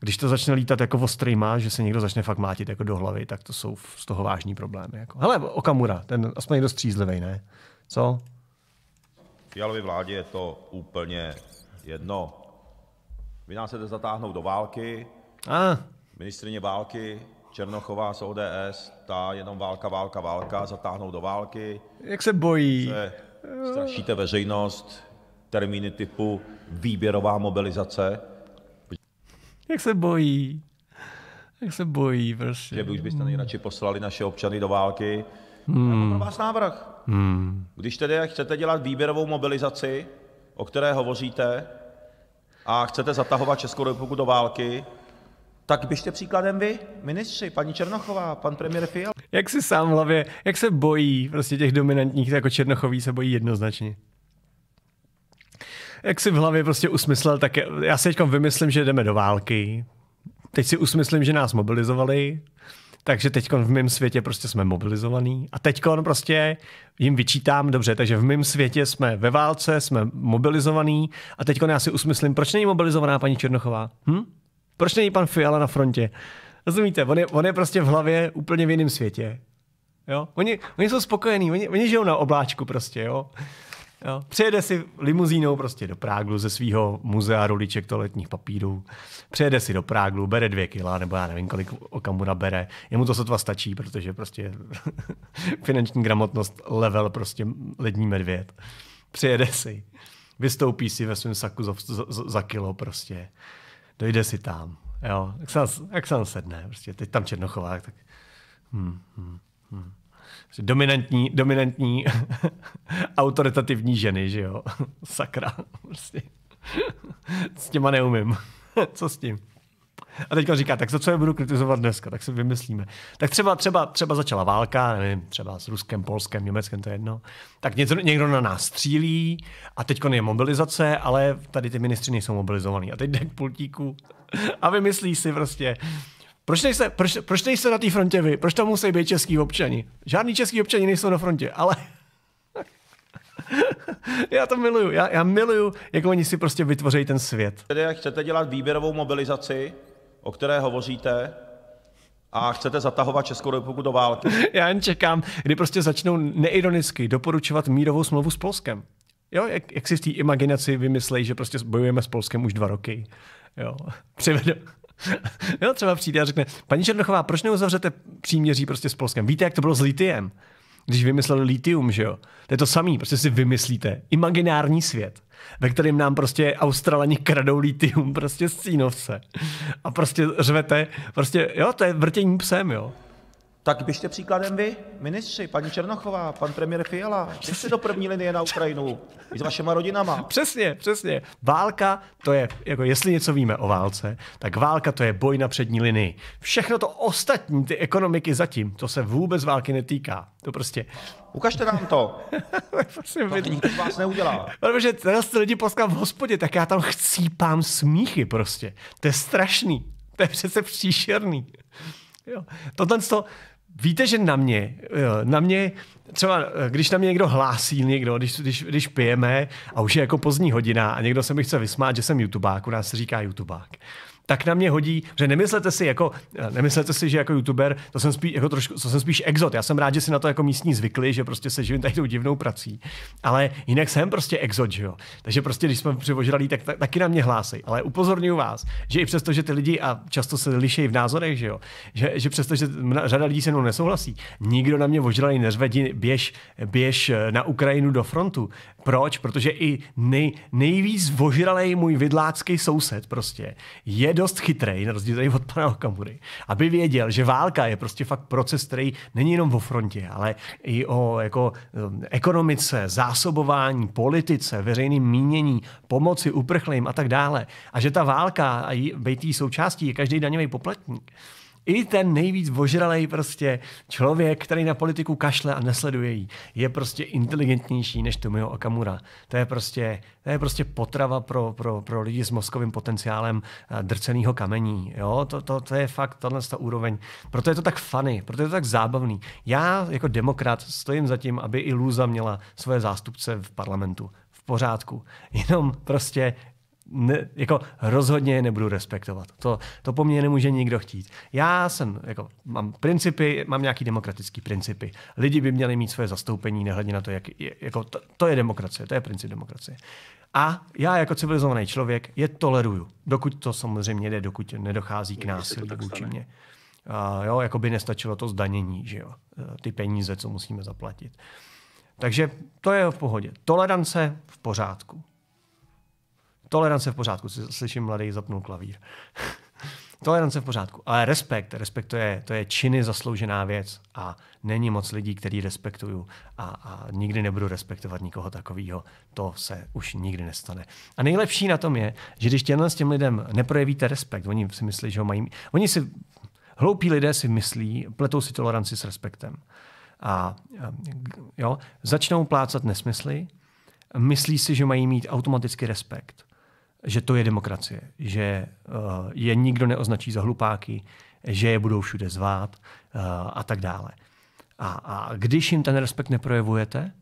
když to začne lítat jako ostrý má, že se někdo začne fakt mátit jako do hlavy, tak to jsou z toho vážní problémy. Jako. Hele, Okamura, ten aspoň je dost střízlivý, ne? Co? Fialovi vládě je to úplně jedno. Vy nás chcete zatáhnout do války. A. Ministrině války Černochová z ODS, ta jenom válka, válka, válka, zatáhnou do války. Jak se bojí? Se strašíte veřejnost, termíny typu výběrová mobilizace. Jak se bojí. Jak se bojí prostě. Že by už byste nejradši poslali naše občany do války. Hmm. Jako pro vás návrh. Hmm. Když tedy chcete dělat výběrovou mobilizaci, o které hovoříte, a chcete zatahovat Českou republiku do války, tak byste příkladem vy, ministři, paní Černochová, pan premiér Fial. Jak si sám hlavě, jak se bojí prostě těch dominantních, jako Černochový se bojí jednoznačně jak si v hlavě prostě usmyslel, tak já si teď vymyslím, že jdeme do války. Teď si usmyslím, že nás mobilizovali, takže teď v mém světě prostě jsme mobilizovaní. A teď prostě jim vyčítám, dobře, takže v mém světě jsme ve válce, jsme mobilizovaní a teď já si usmyslím, proč není mobilizovaná paní Černochová? Hm? Proč není pan Fiala na frontě? Rozumíte, on je, on je prostě v hlavě úplně v jiném světě. Jo? Oni, oni jsou spokojení, oni, oni žijou na obláčku prostě, jo. Přijede si limuzínou prostě do Práglu ze svého muzea roliček toaletních papírů. Přijede si do Práglu, bere dvě kila, nebo já nevím, kolik Okamura bere. Jemu to sotva stačí, protože prostě finanční gramotnost level prostě lední medvěd. Přijede si, vystoupí si ve svém saku za, za, za kilo prostě. Dojde si tam. Jo, jak se, jak se sedne, prostě teď tam Černochová, tak... Hmm, hmm, hmm dominantní, dominantní autoritativní ženy, že jo. Sakra. Prostě. S těma neumím. Co s tím? A teďka říká, tak za co je budu kritizovat dneska, tak si vymyslíme. Tak třeba, třeba, třeba začala válka, nevím, třeba s Ruskem, Polskem, Německem, to je jedno. Tak něco, někdo na nás střílí a teď je mobilizace, ale tady ty ministři nejsou mobilizovaní. A teď jde k pultíku a vymyslí si prostě, proč nejste, proč, proč nejste na té frontě vy? Proč tam musí být český občani? Žádný český občani nejsou na frontě, ale já to miluju, já, já miluju, jak oni si prostě vytvoří ten svět. Tedy chcete dělat výběrovou mobilizaci, o které hovoříte, a chcete zatahovat Českou republiku do války. Já jen čekám, kdy prostě začnou neironicky doporučovat mírovou smlouvu s Polskem. Jo, jak, jak si v té imaginaci vymyslejí, že prostě bojujeme s Polskem už dva roky. Jo, přivedou, jo, třeba přijde a řekne, paní Černochová, proč neuzavřete příměří prostě s Polskem? Víte, jak to bylo s litiem? Když vymysleli litium, že jo? To je to samý, prostě si vymyslíte imaginární svět, ve kterém nám prostě Australani kradou litium prostě z cínovce. A prostě řvete, prostě, jo, to je vrtění psem, jo tak běžte příkladem vy, ministři, paní Černochová, pan premiér Fiala, běžte do první linie na Ukrajinu s vašima rodinama. Přesně, přesně. Válka to je, jako jestli něco víme o válce, tak válka to je boj na přední linii. Všechno to ostatní, ty ekonomiky zatím, to se vůbec války netýká. To prostě... Ukažte nám to. Prosím, to nikdo vás neudělá. Protože teraz lidi potkám v hospodě, tak já tam chcípám smíchy prostě. To je strašný. To je přece příšerný. Jo. Tohle to, víte, že na mě, eh, na mě, třeba eh, když na mě někdo hlásí, někdo, když, když, když pijeme a už je jako pozdní hodina a někdo se mi chce vysmát, že jsem youtubák, u nás se říká youtubák, tak na mě hodí, že nemyslete si, jako, eh, nemyslete si, že jako youtuber, to jsem spíš, jako trošku, to jsem spíš exot. Já jsem rád, že si na to jako místní zvykli, že prostě se živím tady tou divnou prací. Ale jinak jsem prostě exot, že jo. Takže prostě, když jsme přivožrali, tak, tak taky na mě hlásej. Ale upozorňuji vás, že i přesto, že ty lidi a často se liší v názorech, že jo, že, že přesto, že mna, řada lidí se mnou nesouhlasí, nikdo na mě vožralý neřvedí, běž, běž eh, na Ukrajinu do frontu. Proč? Protože i nej, nejvíc vožralý můj vidlácký soused prostě je dost chytrý, na rozdíl od pana Okamury, aby věděl, že válka je prostě fakt proces, který není jenom o frontě, ale i o jako, um, ekonomice, zásobování, politice, veřejným mínění, pomoci uprchlým a tak dále. A že ta válka a její součástí je každý daňový poplatník. I ten nejvíc vožralej prostě člověk, který na politiku kašle a nesleduje jí, je prostě inteligentnější než Tomio Okamura. To je prostě, to je prostě potrava pro, pro, pro lidi s mozkovým potenciálem eh, drceného kamení. Jo? To, to, to, je fakt tohle ta úroveň. Proto je to tak funny, proto je to tak zábavný. Já jako demokrat stojím za tím, aby i Lůza měla svoje zástupce v parlamentu v pořádku. Jenom prostě ne, jako rozhodně je nebudu respektovat. To, to po mně nemůže nikdo chtít. Já jsem, jako, mám principy, mám nějaký demokratický principy. Lidi by měli mít svoje zastoupení, nehledně na to, jak, jako, to, to je demokracie, to je princip demokracie. A já jako civilizovaný člověk je toleruju, dokud to samozřejmě jde, dokud nedochází k násilí vůči mně. jo, jako by nestačilo to zdanění, že jo, e, ty peníze, co musíme zaplatit. Takže to je v pohodě. Tolerance v pořádku. Tolerance v pořádku, slyším mladý, zapnul klavír. Tolerance v pořádku, ale respekt, respekt to je, to je činy zasloužená věc a není moc lidí, který respektuju a, a nikdy nebudu respektovat nikoho takového. To se už nikdy nestane. A nejlepší na tom je, že když těmhle s těm lidem neprojevíte respekt, oni si myslí, že ho mají... Oni si... Hloupí lidé si myslí, pletou si toleranci s respektem. A, a jo, začnou plácat nesmysly, myslí si, že mají mít automaticky respekt že to je demokracie, že eh, je nikdo neoznačí za hlupáky, že je budou všude zvát eh, a tak dále. A, a když jim ten respekt neprojevujete,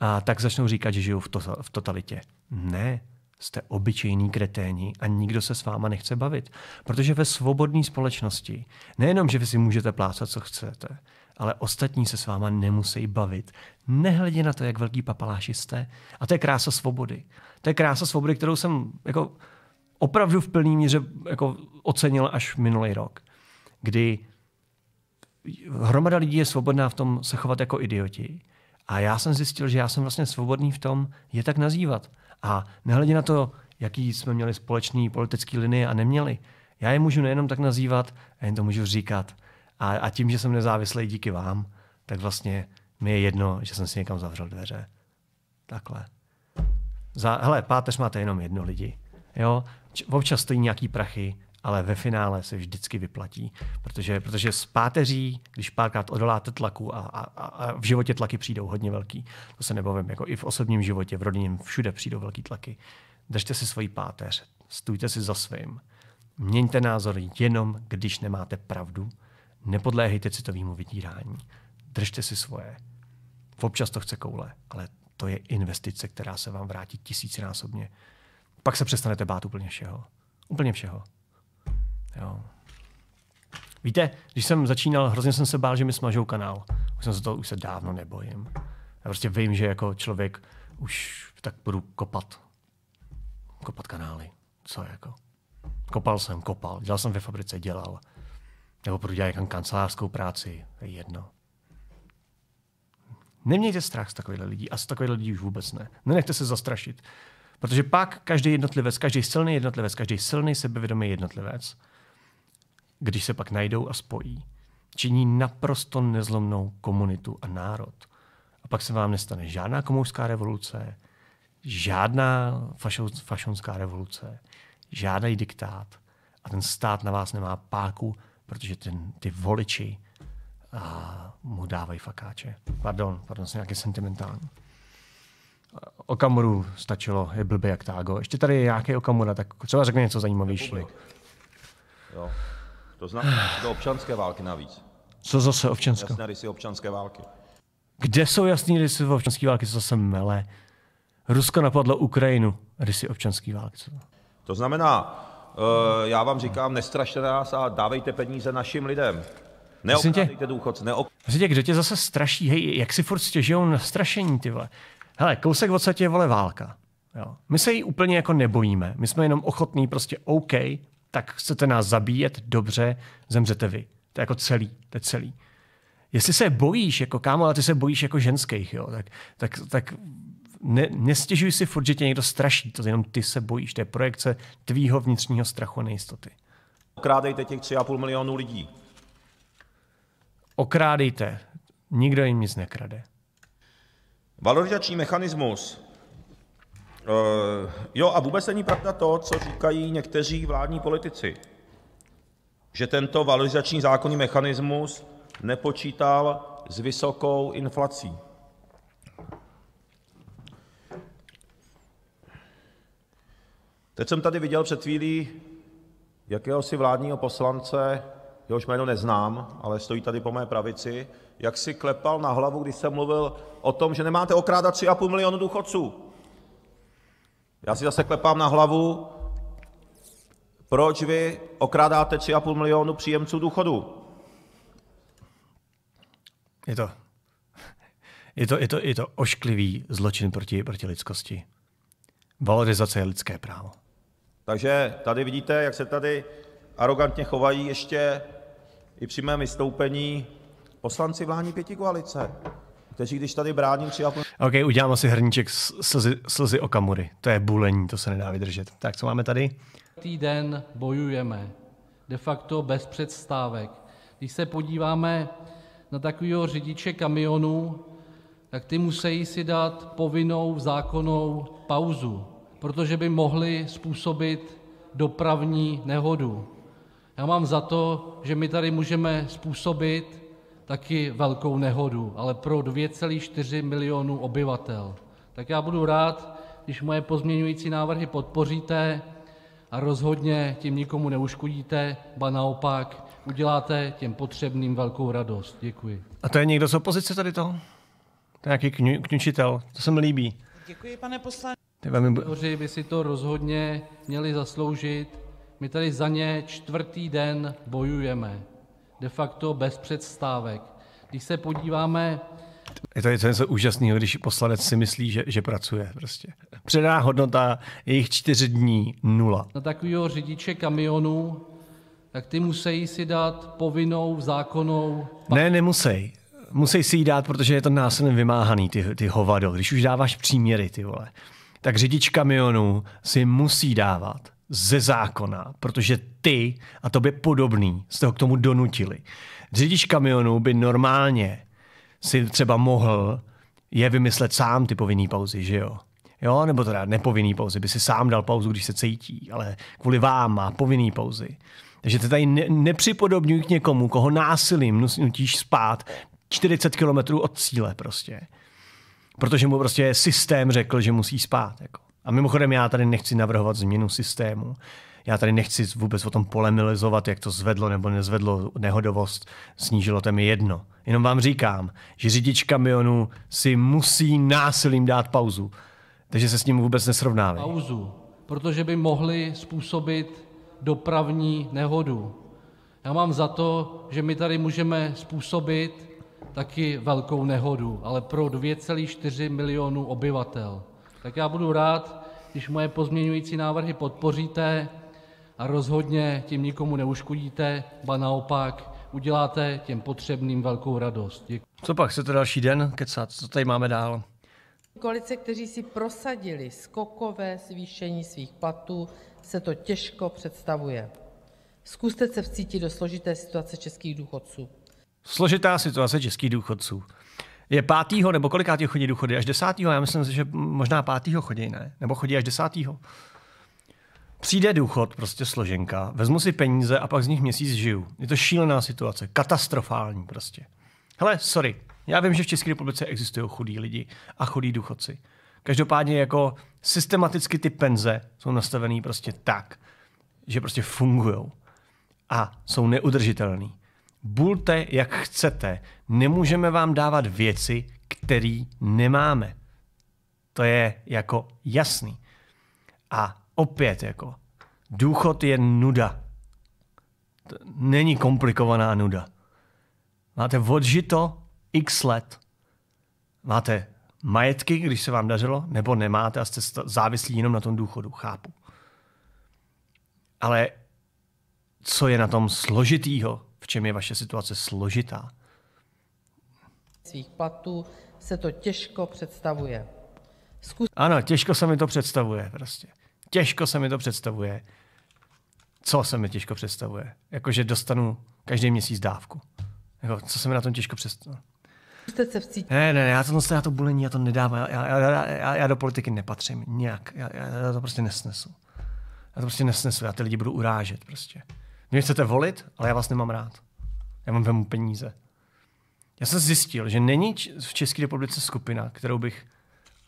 a tak začnou říkat, že žijou v, to, v totalitě. Ne, jste obyčejní kreténi a nikdo se s váma nechce bavit. Protože ve svobodné společnosti nejenom, že vy si můžete plácat, co chcete, ale ostatní se s váma nemusí bavit. Nehledě na to, jak velký papaláši jste. A to je krása svobody to je krása svobody, kterou jsem jako opravdu v plné míře jako ocenil až minulý rok, kdy hromada lidí je svobodná v tom se chovat jako idioti. A já jsem zjistil, že já jsem vlastně svobodný v tom je tak nazývat. A nehledě na to, jaký jsme měli společný politický linie a neměli, já je můžu nejenom tak nazývat, a jen to můžu říkat. A, a tím, že jsem nezávislý díky vám, tak vlastně mi je jedno, že jsem si někam zavřel dveře. Takhle za, hele, páteř máte jenom jedno lidi. Jo? Občas stojí nějaký prachy, ale ve finále se vždycky vyplatí, protože, protože s páteří, když párkrát odoláte tlaku a, a, a v životě tlaky přijdou hodně velký, to se nebavím, jako i v osobním životě, v rodině, všude přijdou velký tlaky. Držte si svoji páteř, stůjte si za svým. Měňte názor jenom, když nemáte pravdu. Nepodléhejte citovému vydírání. Držte si svoje. Občas to chce koule, ale to je investice, která se vám vrátí tisícinásobně. Pak se přestanete bát úplně všeho. Úplně všeho. Jo. Víte, když jsem začínal, hrozně jsem se bál, že mi smažou kanál. Už jsem se to už se dávno nebojím. Já prostě vím, že jako člověk už tak budu kopat. Kopat kanály. Co jako? Kopal jsem, kopal. Dělal jsem ve fabrice, dělal. Nebo budu dělat nějakou kancelářskou práci. Je jedno. Nemějte strach z takových lidí a z takových lidí už vůbec ne. Nenechte se zastrašit. Protože pak každý jednotlivec, každý silný jednotlivec, každý silný sebevědomý jednotlivec, když se pak najdou a spojí, činí naprosto nezlomnou komunitu a národ. A pak se vám nestane žádná komouská revoluce, žádná fašonská revoluce, žádný diktát. A ten stát na vás nemá páku, protože ten, ty voliči a mu dávají fakáče. Pardon, pardon, jsem nějaký sentimentální. Okamuru stačilo, je blbý jak tágo. Ještě tady je nějaký Okamura, tak třeba řekne něco zajímavější. Jo. To znamená do občanské války navíc. Co zase občanské? Jasné rysy občanské války. Kde jsou jasné rysy občanské války, co zase mele? Rusko napadlo Ukrajinu, rysy občanské války. Co? To znamená, uh, já vám říkám, nestrašte nás a dávejte peníze našim lidem neobcházejte důchodce. Neok... Tě, kdo tě zase straší, hej, jak si furt stěžují na strašení, ty vole. Hele, kousek v je vole válka. Jo. My se jí úplně jako nebojíme. My jsme jenom ochotní prostě OK, tak chcete nás zabíjet, dobře, zemřete vy. To je jako celý, to je celý. Jestli se bojíš, jako kámo, ale ty se bojíš jako ženských, jo, tak, tak, tak ne, nestěžuj si furt, že tě někdo straší, to jenom ty se bojíš, to je projekce tvýho vnitřního strachu a nejistoty. Okrádejte těch 3,5 milionů lidí. Okrádejte, nikdo jim nic nekrade. Valorizační mechanismus. Uh, jo, a vůbec není pravda to, co říkají někteří vládní politici, že tento valorizační zákonný mechanismus nepočítal s vysokou inflací. Teď jsem tady viděl před chvílí jakéhosi vládního poslance, jehož jméno neznám, ale stojí tady po mé pravici, jak si klepal na hlavu, když jsem mluvil o tom, že nemáte okrádat 3,5 milionu důchodců, já si zase klepám na hlavu, proč vy okrádáte 3,5 milionu příjemců důchodu. Je to, je to, je to, je to ošklivý zločin proti, proti lidskosti. Valorizace je lidské právo. Takže tady vidíte, jak se tady arrogantně chovají ještě i při mém vystoupení poslanci vládní pětikoalice, kteří když tady brání tři a půl... OK, udělám asi hrníček slzy, slzy Okamury. To je bulení, to se nedá vydržet. Tak, co máme tady? Týden bojujeme. De facto bez předstávek. Když se podíváme na takového řidiče kamionu, tak ty musí si dát povinnou zákonnou pauzu, protože by mohli způsobit dopravní nehodu. Já mám za to, že my tady můžeme způsobit taky velkou nehodu, ale pro 2,4 milionu obyvatel, tak já budu rád, když moje pozměňující návrhy podpoříte a rozhodně tím nikomu neuškodíte, ba naopak uděláte těm potřebným velkou radost. Děkuji. A to je někdo z opozice tady to? To je nějaký kňu, kňučitel, to se mi líbí. Děkuji, pane poslanče. Velmi... by si to rozhodně měli zasloužit, my tady za ně čtvrtý den bojujeme, de facto bez předstávek. Když se podíváme... Je to, je něco úžasného, když poslanec si myslí, že, že pracuje prostě. Předá hodnota jejich čtyři dní nula. Na takového řidiče kamionu, tak ty musí si dát povinnou zákonou. Ne, nemusí musí si ji dát, protože je to násilně vymáhaný, ty, ty hovado. Když už dáváš příměry, ty vole, tak řidič kamionu si musí dávat ze zákona, protože ty a tobě podobný z toho k tomu donutili. Řidič kamionu by normálně si třeba mohl je vymyslet sám ty povinný pauzy, že jo? Jo, nebo teda nepovinný pauzy, by si sám dal pauzu, když se cítí, ale kvůli vám má povinný pauzy. Takže ty tady ne- nepřipodobňuj k někomu, koho násilím nutíš spát 40 kilometrů od cíle prostě. Protože mu prostě systém řekl, že musí spát. Jako. A mimochodem já tady nechci navrhovat změnu systému. Já tady nechci vůbec o tom polemilizovat, jak to zvedlo nebo nezvedlo nehodovost, snížilo to mi jedno. Jenom vám říkám, že řidič kamionu si musí násilím dát pauzu, takže se s ním vůbec nesrovnávají. Pauzu, protože by mohli způsobit dopravní nehodu. Já mám za to, že my tady můžeme způsobit taky velkou nehodu, ale pro 2,4 milionů obyvatel tak já budu rád, když moje pozměňující návrhy podpoříte a rozhodně tím nikomu neuškodíte, ba naopak uděláte těm potřebným velkou radost. Děkuji. Co pak, se to další den kecat? Co tady máme dál? Koalice, kteří si prosadili skokové zvýšení svých platů, se to těžko představuje. Zkuste se vcítit do složité situace českých důchodců. Složitá situace českých důchodců. Je pátýho, nebo kolikátýho chodí důchody? Až desátýho? Já myslím, že možná pátýho chodí, ne? Nebo chodí až desátýho? Přijde důchod, prostě složenka, vezmu si peníze a pak z nich měsíc žiju. Je to šílená situace, katastrofální prostě. Hele, sorry, já vím, že v České republice existují chudí lidi a chudí důchodci. Každopádně jako systematicky ty penze jsou nastavené prostě tak, že prostě fungují a jsou neudržitelný. Bulte, jak chcete, Nemůžeme vám dávat věci, které nemáme. To je jako jasný. A opět jako důchod je nuda. To není komplikovaná nuda. Máte odžito x let. Máte majetky, když se vám dařilo, nebo nemáte a jste závislí jenom na tom důchodu, chápu. Ale co je na tom složitýho, v čem je vaše situace složitá? svých platů se to těžko představuje. Zkus... Ano, těžko se mi to představuje prostě. Těžko se mi to představuje. Co se mi těžko představuje? Jakože dostanu každý měsíc dávku. Jako, co se mi na tom těžko představuje? No. Jste se Ne, ne, já to, já to bulení, já to nedávám. Já, já, já, já do politiky nepatřím nějak. Já, já to prostě nesnesu. Já to prostě nesnesu, já ty lidi budu urážet prostě. Mě chcete volit, ale já vás nemám rád. Já vám vemu peníze. Já jsem zjistil, že není v České republice skupina, kterou bych,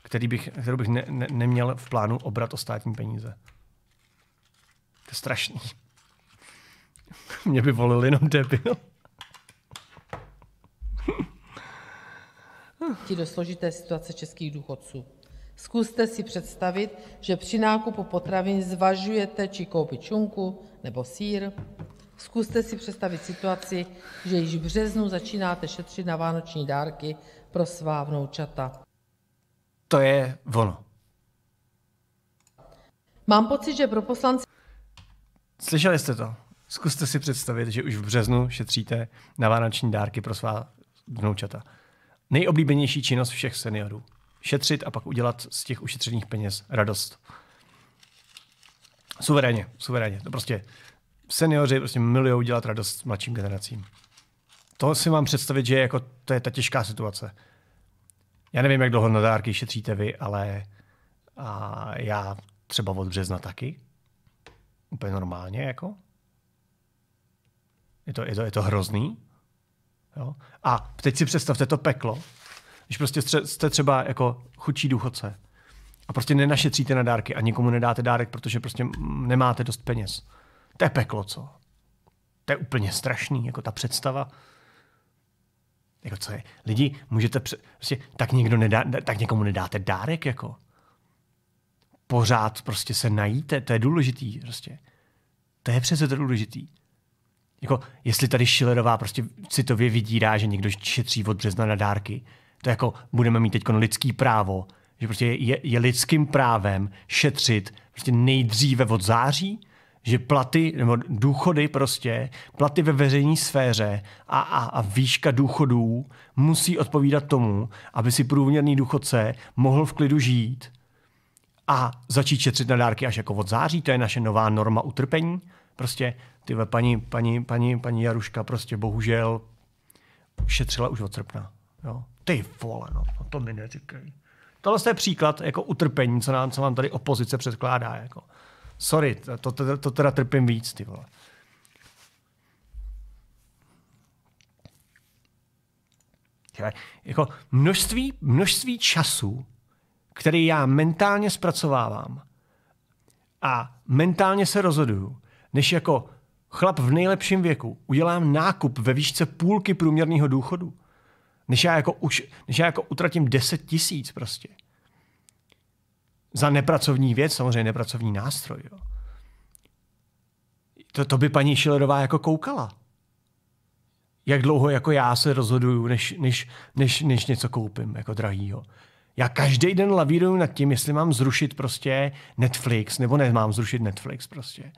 který bych, kterou bych ne, ne, neměl v plánu obrat o státní peníze. To je strašný. Mě by volil jenom debil. Ti do složité situace českých důchodců. Zkuste si představit, že při nákupu potravin zvažujete, či koupit čunku nebo sír, Zkuste si představit situaci, že již v březnu začínáte šetřit na vánoční dárky pro svá vnoučata. To je ono. Mám pocit, že pro poslance... Slyšeli jste to? Zkuste si představit, že už v březnu šetříte na vánoční dárky pro svá vnoučata. Nejoblíbenější činnost všech seniorů. Šetřit a pak udělat z těch ušetřených peněz radost. Suverénně, suverénně. To prostě Seniori prostě milují dělat radost mladším generacím. To si mám představit, že jako to je ta těžká situace. Já nevím, jak dlouho na dárky šetříte vy, ale a já třeba od března taky. Úplně normálně, jako. Je to, je to, je to hrozný. Jo? A teď si představte to peklo, když prostě jste třeba jako chudší důchodce a prostě nenašetříte na dárky a nikomu nedáte dárek, protože prostě nemáte dost peněz. To je peklo, co? To je úplně strašný, jako ta představa. Jako co je? Lidi, můžete pře- prostě, tak, někdo nedá, tak někomu nedáte dárek, jako. Pořád prostě se najíte, to je důležitý, prostě. To je přece to důležitý. Jako, jestli tady Šilerová prostě citově vydírá, že někdo šetří od března na dárky, to jako budeme mít teď lidský právo, že prostě je, je lidským právem šetřit prostě nejdříve od září, že platy nebo důchody prostě, platy ve veřejné sféře a, a, a výška důchodů musí odpovídat tomu, aby si průměrný důchodce mohl v klidu žít a začít šetřit na dárky až jako od září. To je naše nová norma utrpení. Prostě ty paní, paní, paní, paní Jaruška prostě bohužel šetřila už od srpna. Jo. Ty vole, no, no, to mi neříkej. Tohle je příklad jako utrpení, co nám, co nám tady opozice předkládá. Jako. Sorry, to, to, to teda trpím víc, ty vole. jako množství, množství času, který já mentálně zpracovávám a mentálně se rozhoduju, než jako chlap v nejlepším věku udělám nákup ve výšce půlky průměrného důchodu, než já jako, už, než já jako utratím 10 tisíc prostě. Za nepracovní věc, samozřejmě nepracovní nástroj. Jo. To, to by paní Šilerová jako koukala. Jak dlouho jako já se rozhoduju, než, než, než, než něco koupím jako drahýho. Já každý den lavíruju nad tím, jestli mám zrušit prostě Netflix, nebo nemám zrušit Netflix prostě.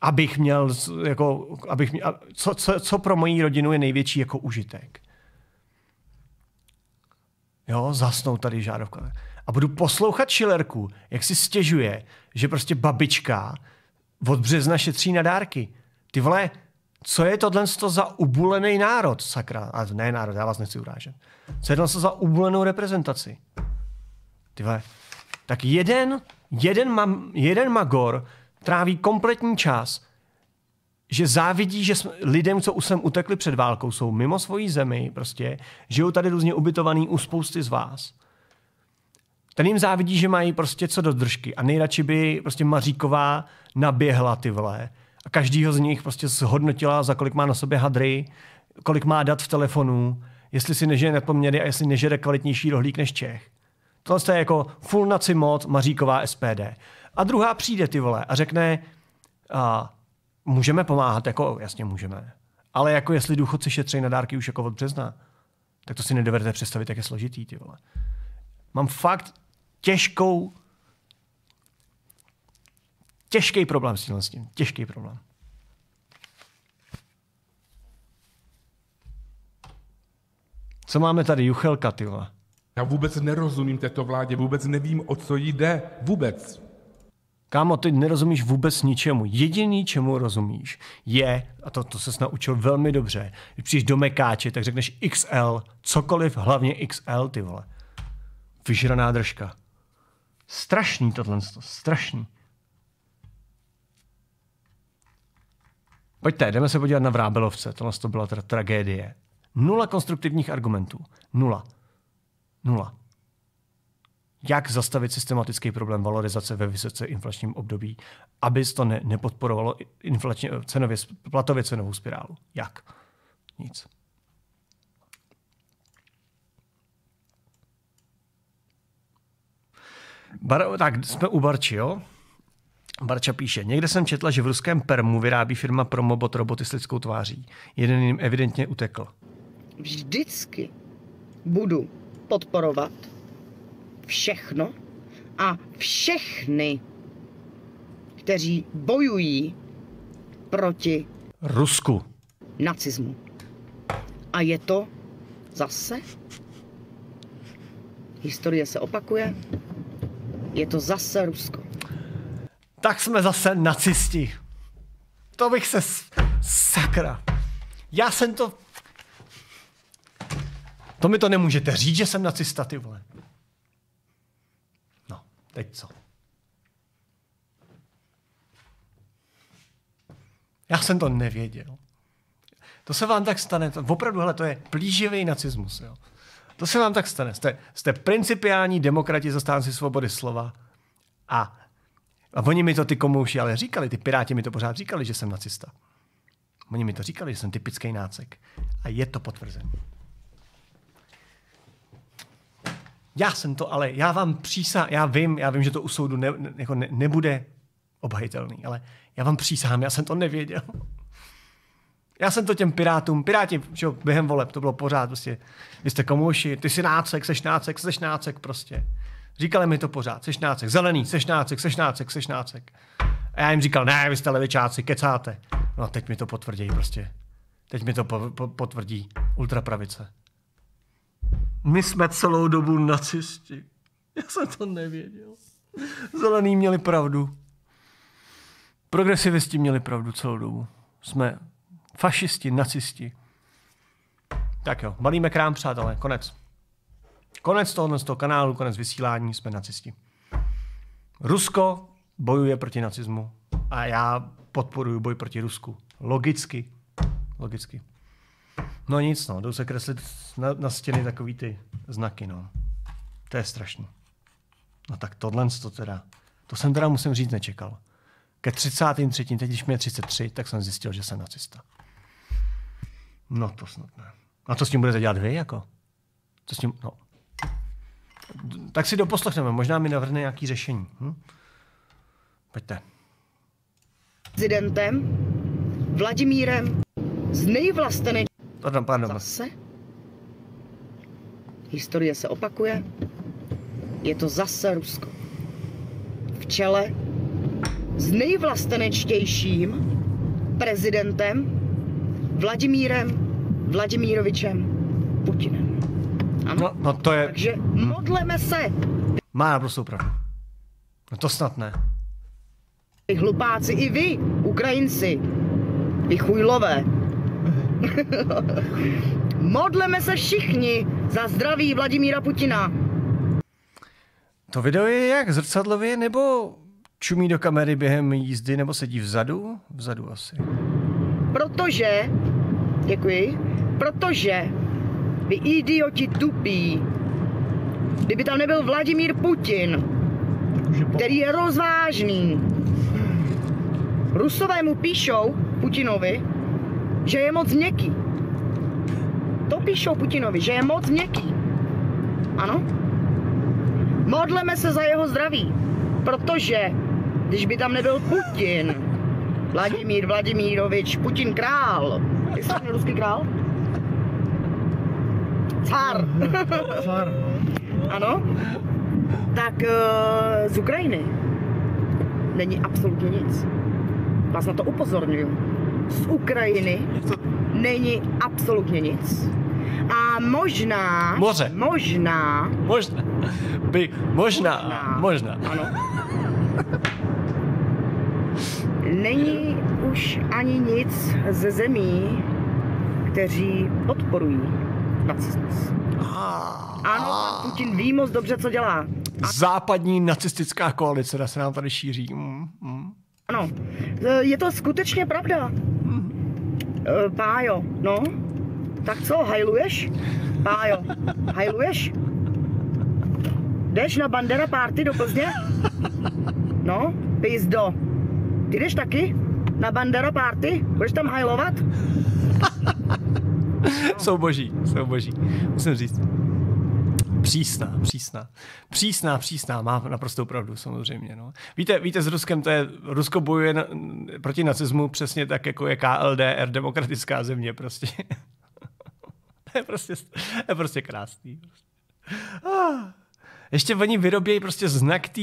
Abych měl, jako, abych měl, co, co, co pro moji rodinu je největší jako užitek. Jo, zasnou tady žádovka a budu poslouchat Šilerku, jak si stěžuje, že prostě babička od března šetří na dárky. Ty vole, co je tohle za ubulený národ, sakra? A ne národ, já vás nechci urážet. Co je tohle za ubulenou reprezentaci? Ty vole, tak jeden, jeden, ma, jeden magor tráví kompletní čas, že závidí, že jsme, lidem, co sem utekli před válkou, jsou mimo svoji zemi prostě, žijou tady různě ubytovaný u spousty z vás ten jim závidí, že mají prostě co do držky a nejradši by prostě Maříková naběhla ty vole a každýho z nich prostě zhodnotila, za kolik má na sobě hadry, kolik má dat v telefonu, jestli si nežije nepoměry a jestli nežere kvalitnější rohlík než Čech. Tohle je jako full naci mod Maříková SPD. A druhá přijde ty vole a řekne, a, můžeme pomáhat, jako jasně můžeme. Ale jako jestli důchodci šetří na dárky už jako od března, tak to si nedovedete představit, jak je složitý, ty vole. Mám fakt těžkou, těžký problém s tímhle s tím. Těžký problém. Co máme tady? Juchelka, ty vole. Já vůbec nerozumím této vládě, vůbec nevím, o co jde. Vůbec. Kámo, ty nerozumíš vůbec ničemu. Jediný, čemu rozumíš, je, a to, to se naučil velmi dobře, když přijdeš do Mekáče, tak řekneš XL, cokoliv, hlavně XL, ty vole. Vyžraná držka. Strašný tohle, strašný. Pojďte, jdeme se podívat na Vrábelovce. Tohle to byla teda tragédie. Nula konstruktivních argumentů. Nula. Nula. Jak zastavit systematický problém valorizace ve vysoce inflačním období, aby to ne, nepodporovalo inflačně, cenově, platově cenovou spirálu? Jak? Nic. Bar, tak jsme u Barči, jo? Barča píše, někde jsem četla, že v ruském Permu vyrábí firma Promobot roboty s lidskou tváří. Jeden jim evidentně utekl. Vždycky budu podporovat všechno a všechny, kteří bojují proti Rusku. Nacismu. A je to zase? Historie se opakuje je to zase Rusko. Tak jsme zase nacisti. To bych se... Sakra. Já jsem to... To mi to nemůžete říct, že jsem nacista, ty vole. No, teď co? Já jsem to nevěděl. To se vám tak stane. opravdu, hele, to je plíživý nacismus. Jo. To se vám tak stane. Jste, jste principiální demokrati, zastánci svobody slova a, a oni mi to ty komouši ale říkali, ty piráti mi to pořád říkali, že jsem nacista. Oni mi to říkali, že jsem typický nácek. A je to potvrzeno. Já jsem to ale, já vám přísahám, já vím, já vím, že to u soudu ne, ne, jako ne, nebude obhajitelný, ale já vám přísahám, já jsem to nevěděl. Já jsem to těm pirátům, piráti, že během voleb, to bylo pořád prostě, vy jste komuši, ty jsi nácek, seš nácek, seš nácek prostě. Říkali mi to pořád, seš nácek, zelený, seš nácek, seš nácek, seš nácek. A já jim říkal, ne, vy jste levičáci, kecáte. No teď mi to potvrdí prostě. Teď mi to po, po, potvrdí ultrapravice. My jsme celou dobu nacisti. Já jsem to nevěděl. Zelení měli pravdu. Progresivisti měli pravdu celou dobu. Jsme Fašisti, nacisti. Tak jo, malíme krám, přátelé, konec. Konec tohoto z toho kanálu, konec vysílání, jsme nacisti. Rusko bojuje proti nacismu a já podporuji boj proti Rusku. Logicky. Logicky. No nic, no, jdou se kreslit na, na stěny takový ty znaky, no. To je strašný. No tak tohle to teda, to jsem teda musím říct nečekal. Ke 33. teď, když mi je 33, tak jsem zjistil, že jsem nacista. No to snad ne. A co s tím budete dělat vy jako? Co s tím, no. Tak si doposlechneme, možná mi navrhne nějaký řešení. Hm? Pojďte. Prezidentem Vladimírem z nejvlastenej... Pardon, pardon. Zase? Historie se opakuje. Je to zase Rusko. V čele s nejvlastenečtějším prezidentem Vladimírem Vladimírovičem Putinem. Ano? No, no to je... Takže hm. modleme se. Má naprosto pravdu. No to snad ne. Vy hlupáci, i vy, Ukrajinci, vy chujlové. modleme se všichni za zdraví Vladimíra Putina. To video je jak zrcadlově, nebo čumí do kamery během jízdy, nebo sedí vzadu? Vzadu asi. Protože Děkuji. Protože vy idioti tupí. Kdyby tam nebyl Vladimír Putin, který je rozvážný. Rusové mu píšou, Putinovi, že je moc měkký. To píšou Putinovi, že je moc měkký. Ano? Modleme se za jeho zdraví, protože když by tam nebyl Putin, Vladimír Vladimírovič, Putin král, jak ruský král? Cár. Cár, no. Ano. Tak eh, z Ukrajiny není absolutně nic. Vás na to upozorňuju. Z Ukrajiny není absolutně nic. A možná... Moře. Možná... Možná. By, možná, možná. možná. Ano. není už ani nic ze zemí, kteří podporují nacismus. Ah. Ano, pan Putin ví moc dobře, co dělá. Západní nacistická koalice, ta se nám tady šíří. mm. mm. Ano, e, je to skutečně pravda. Mm. Pájo, no, tak co, hajluješ? Pájo, hajluješ? Jdeš na Bandera Party do Plzně? No, pizdo. Ty jdeš taky? na Bandero Party? Budeš tam hajlovat? jsou boží, jsou boží. Musím říct. Přísná, přísná. Přísná, přísná, má naprostou pravdu samozřejmě. No. Víte, víte, s Ruskem to je, Rusko bojuje na, proti nacismu přesně tak, jako je KLDR, demokratická země prostě. je, prostě je prostě krásný. Ah. Ještě oni vyrobějí prostě znak té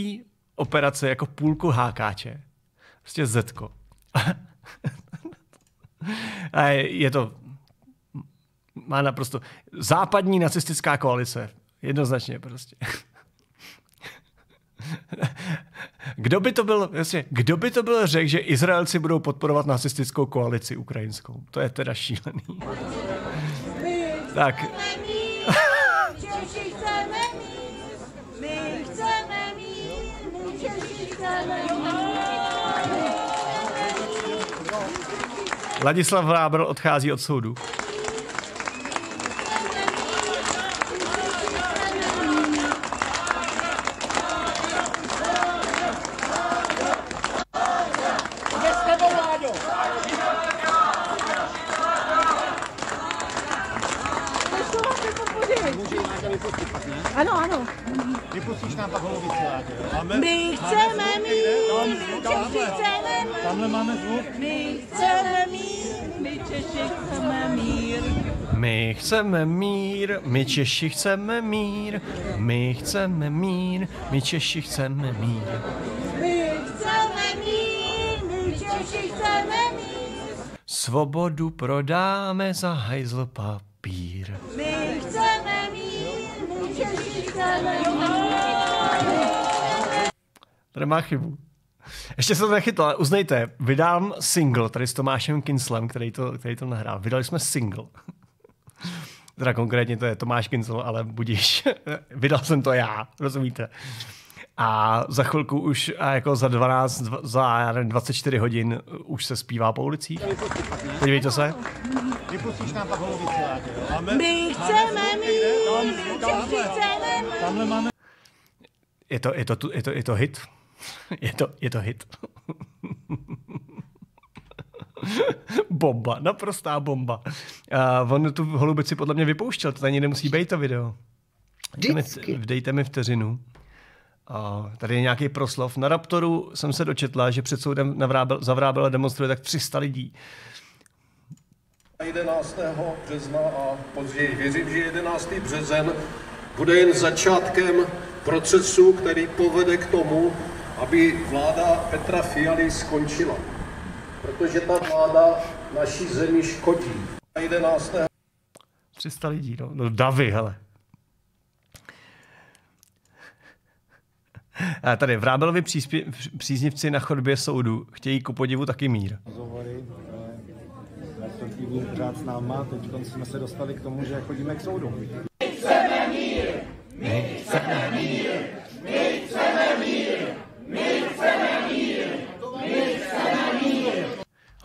operace jako půlku hákáče. Prostě zetko a je, je to má naprosto západní nacistická koalice. Jednoznačně prostě. kdo by to byl, jasně, kdo by to byl řekl, že Izraelci budou podporovat nacistickou koalici ukrajinskou? To je teda šílený. tak. Chceme mít, chceme mít, chceme mít. Ladislav Vrábel odchází od soudu. chceme mír, my Češi chceme mír, my chceme mír, my Češi chceme mír. My chceme mír, my Češi chceme mír. Svobodu prodáme za hajzl papír. My chceme mír, my Češi chceme mír. Tady má chybu. Ještě se to nechytlo, ale uznejte, vydám single tady s Tomášem Kinslem, který to, který to nahrál. Vydali jsme single. Teda konkrétně to je Tomáš Kincel, ale budíš, vydal jsem to já, rozumíte? A za chvilku už, a jako za 12, za já nevím, 24 hodin už se zpívá po ulicích. Podívejte se. My chceme mít, chceme mít. Je to, je to, je to, je to hit. Je to, je to hit. bomba, naprostá bomba. Uh, on tu holubici podle mě vypouštěl, to ani nemusí být to video. Vždycky. Vdejte mi vteřinu. Uh, tady je nějaký proslov. Na Raptoru jsem se dočetla, že před soudem navrábel, a demonstruje tak 300 lidí. 11. března a později věřím, že 11. březen bude jen začátkem procesu, který povede k tomu, aby vláda Petra Fialy skončila protože ta vláda naší zemi škodí. 11. 300 lidí, no, no davy, hele. A tady Vrábelovi příspě, příznivci na chodbě soudu chtějí ku podivu taky mír. Konstruktivní eh, pořád s náma, teď jsme se dostali k tomu, že chodíme k soudu. My chceme mír! My chceme mír!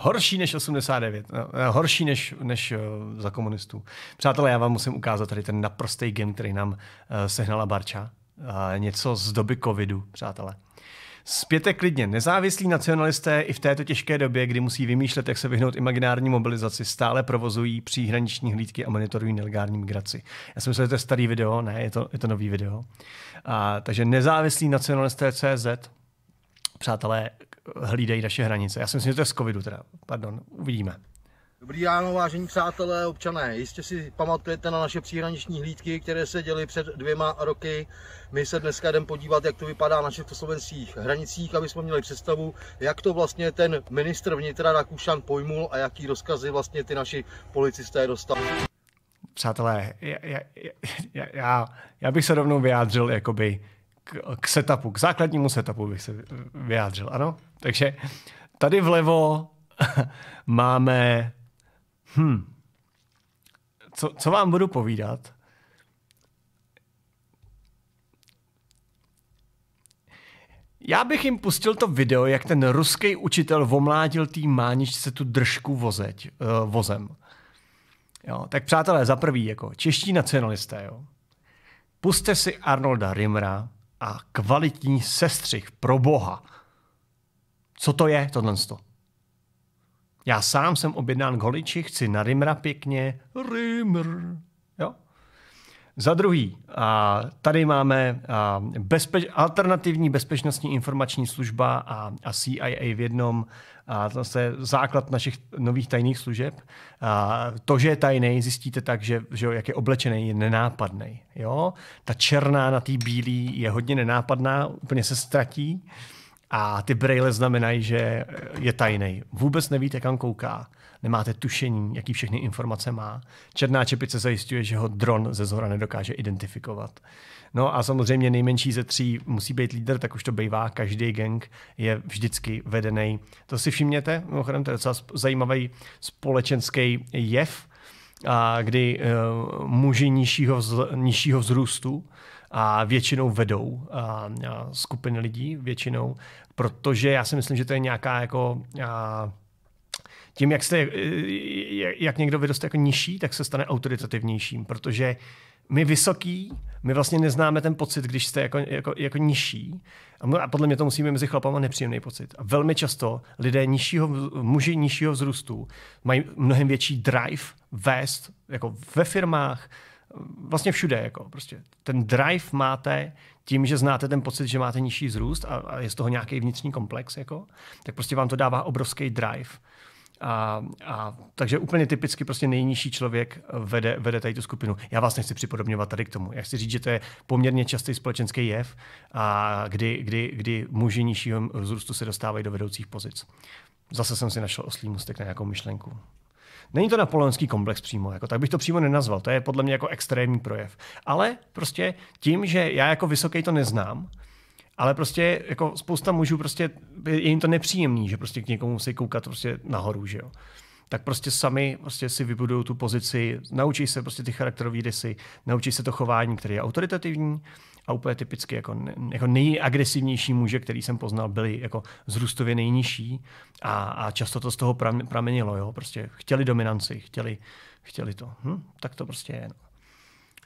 Horší než 89. No, eh, horší než, než eh, za komunistů. Přátelé, já vám musím ukázat tady ten naprostý game, který nám eh, sehnala Barča. Něco z doby covidu, přátelé. Zpěte klidně. Nezávislí nacionalisté i v této těžké době, kdy musí vymýšlet, jak se vyhnout imaginární mobilizaci, stále provozují příhraniční hlídky a monitorují nelegální migraci. Já jsem myslel, že to je starý video, ne, je to, je to nový video. A, takže nezávislí nacionalisté CZ, přátelé, hlídají naše hranice. Já si myslím, že to je z covidu teda. Pardon, uvidíme. Dobrý ráno, vážení přátelé, občané. Jistě si pamatujete na naše příhraniční hlídky, které se děly před dvěma roky. My se dneska jdeme podívat, jak to vypadá na československých hranicích, aby jsme měli představu, jak to vlastně ten ministr vnitra Rakušan pojmul a jaký rozkazy vlastně ty naši policisté dostali. Přátelé, já, já, já, já bych se rovnou vyjádřil jakoby k, k setupu, k základnímu setupu bych se vyjádřil, ano? Takže tady vlevo máme... Hmm, co, co vám budu povídat? Já bych jim pustil to video, jak ten ruský učitel vomládil tý máničce tu držku vozeť, uh, vozem. Jo, tak přátelé, za prvý, jako čeští nacionalisté, jo. Puste si Arnolda Rimra a kvalitní sestřih pro boha. Co to je tohle? Já sám jsem objednán k holiči, chci na Rimra pěkně. Rimr. Jo? Za druhý, a tady máme a bezpeč, alternativní bezpečnostní informační služba a, a CIA v jednom, a to je základ našich nových tajných služeb. A to, že je tajný, zjistíte tak, že, že jak je oblečený, je nenápadný. Jo? Ta černá na té bílý je hodně nenápadná, úplně se ztratí. A ty brýle znamenají, že je tajný. Vůbec nevíte, kam kouká. Nemáte tušení, jaký všechny informace má. Černá čepice zajišťuje, že ho dron ze zhora nedokáže identifikovat. No a samozřejmě nejmenší ze tří musí být lídr, tak už to bývá. Každý gang je vždycky vedený. To si všimněte, mimochodem, to je docela zajímavý společenský jev, a kdy uh, muži nižšího, vz, nižšího vzrůstu a většinou vedou a, a skupiny lidí, většinou protože já si myslím, že to je nějaká jako... A, tím, jak, jste, e, e, jak někdo vyroste jako nižší, tak se stane autoritativnějším, protože my vysoký, my vlastně neznáme ten pocit, když jste jako, jako, jako nižší. A podle mě to musíme mezi chlapama nepříjemný pocit. A velmi často lidé nižšího, muži nižšího vzrůstu mají mnohem větší drive vést jako ve firmách, vlastně všude. Jako prostě. Ten drive máte tím, že znáte ten pocit, že máte nižší zrůst a, a je z toho nějaký vnitřní komplex, jako, tak prostě vám to dává obrovský drive. A, a, takže úplně typicky prostě nejnižší člověk vede, vede tady tu skupinu. Já vás nechci připodobňovat tady k tomu. Já chci říct, že to je poměrně častý společenský jev, a kdy, kdy, kdy muži nižšího vzrůstu se dostávají do vedoucích pozic. Zase jsem si našel oslý mustek na nějakou myšlenku. Není to napoleonský komplex přímo, jako, tak bych to přímo nenazval, to je podle mě jako extrémní projev. Ale prostě tím, že já jako vysoký to neznám, ale prostě jako spousta mužů prostě, je jim to nepříjemný, že prostě k někomu musí koukat prostě nahoru, že jo tak prostě sami prostě si vybudují tu pozici, naučí se prostě ty charakterové rysy, naučí se to chování, které je autoritativní, a úplně typicky jako, jako nejagresivnější muže, který jsem poznal, byli jako zrůstově nejnižší a, a často to z toho pramenilo. Jo? Prostě chtěli dominanci, chtěli, chtěli to. Hm? Tak to prostě je. No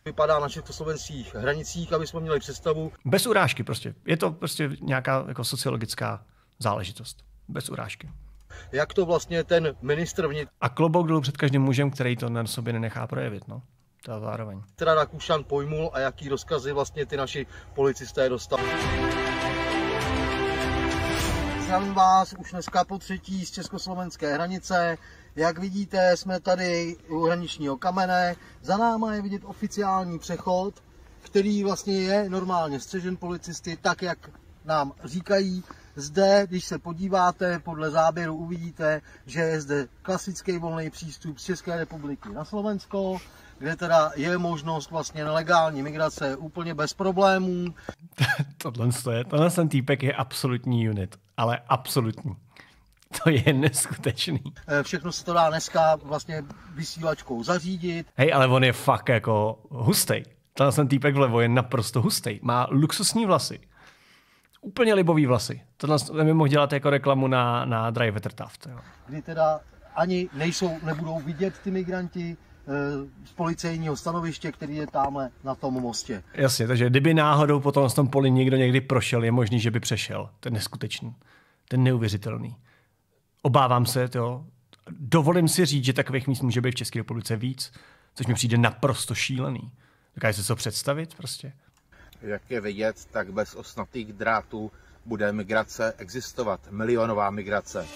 vypadá na československých hranicích, aby jsme měli představu. Bez urážky prostě. Je to prostě nějaká jako sociologická záležitost. Bez urážky. Jak to vlastně ten ministr vnitř... A klobouk dolů před každým mužem, který to na sobě nenechá projevit. No a zároveň. Teda Rakušan pojmul a jaký rozkazy vlastně ty naši policisté dostali. Zdravím vás už dneska po třetí z československé hranice. Jak vidíte, jsme tady u hraničního kamene. Za náma je vidět oficiální přechod, který vlastně je normálně střežen policisty, tak jak nám říkají. Zde, když se podíváte podle záběru, uvidíte, že je zde klasický volný přístup z České republiky na Slovensko kde teda je možnost vlastně nelegální migrace úplně bez problémů. tohle, je, tohle ten týpek je absolutní unit, ale absolutní. To je neskutečný. Eh, všechno se to dá dneska vlastně vysílačkou zařídit. Hej, ale on je fakt jako hustej. Tenhle ten týpek vlevo je naprosto hustej. Má luxusní vlasy. Úplně libový vlasy. Tohle by mohl dělat jako reklamu na, na Drive Trtaft. Kdy teda ani nejsou, nebudou vidět ty migranti, Eh, z policejního stanoviště, který je tamhle na tom mostě. Jasně, takže kdyby náhodou potom z tom poli někdo někdy prošel, je možný, že by přešel. Ten neskutečný. ten neuvěřitelný. Obávám se, to. Dovolím si říct, že takových míst může být v České republice víc, což mi přijde naprosto šílený. Dokážeš se to představit prostě? Jak je vidět, tak bez osnatých drátů bude migrace existovat. Milionová migrace.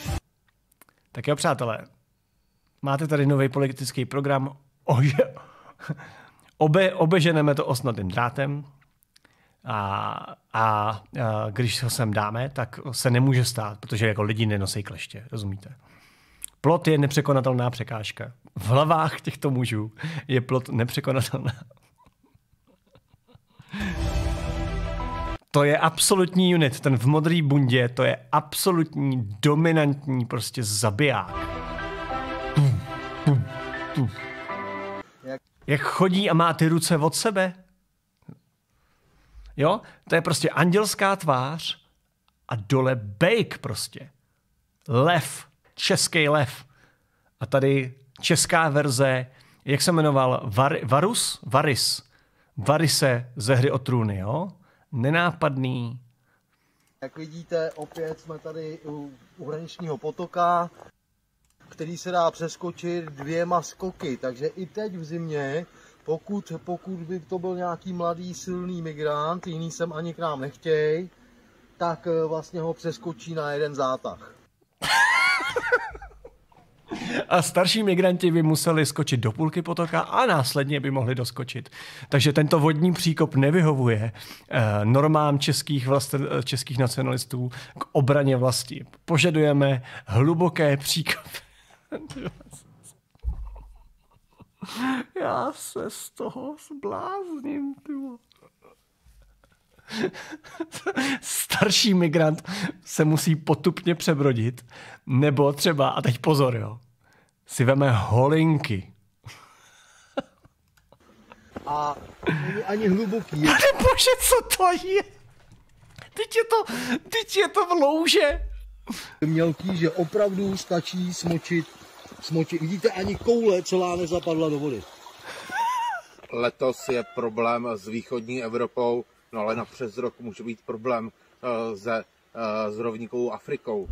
Tak jo, přátelé, máte tady nový politický program, ože, obe, obeženeme to osnadným drátem a, a, a když ho sem dáme, tak se nemůže stát, protože jako lidi nenosí kleště, rozumíte? Plot je nepřekonatelná překážka. V hlavách těchto mužů je plot nepřekonatelná. To je absolutní unit, ten v modrý bundě, to je absolutní dominantní prostě zabiják. Jak chodí a má ty ruce od sebe? Jo? To je prostě andělská tvář a dole bake prostě. Lev. Český lev. A tady česká verze, jak se jmenoval? Var, Varus? Varis. Varise ze hry o trůny, jo? Nenápadný. Jak vidíte, opět jsme tady u, u hraničního potoka který se dá přeskočit dvěma skoky. Takže i teď v zimě, pokud, pokud by to byl nějaký mladý silný migrant, jiný sem ani k nám nechtěj, tak eh, vlastně ho přeskočí na jeden zátah. A starší migranti by museli skočit do půlky potoka a následně by mohli doskočit. Takže tento vodní příkop nevyhovuje eh, normám českých, vlast, eh, českých nacionalistů k obraně vlasti. Požadujeme hluboké příkopy. Já se z toho zblázním, ty Starší migrant se musí potupně přebrodit, nebo třeba, a teď pozor, jo, si veme holinky. A ani hluboký. Ale bože, co to je? Teď je to, teď je to v louže. Měl že opravdu stačí smočit smotí. Vidíte, ani koule celá nezapadla do vody. Letos je problém s východní Evropou, no ale na přes rok může být problém uh, se, uh, Afrikou.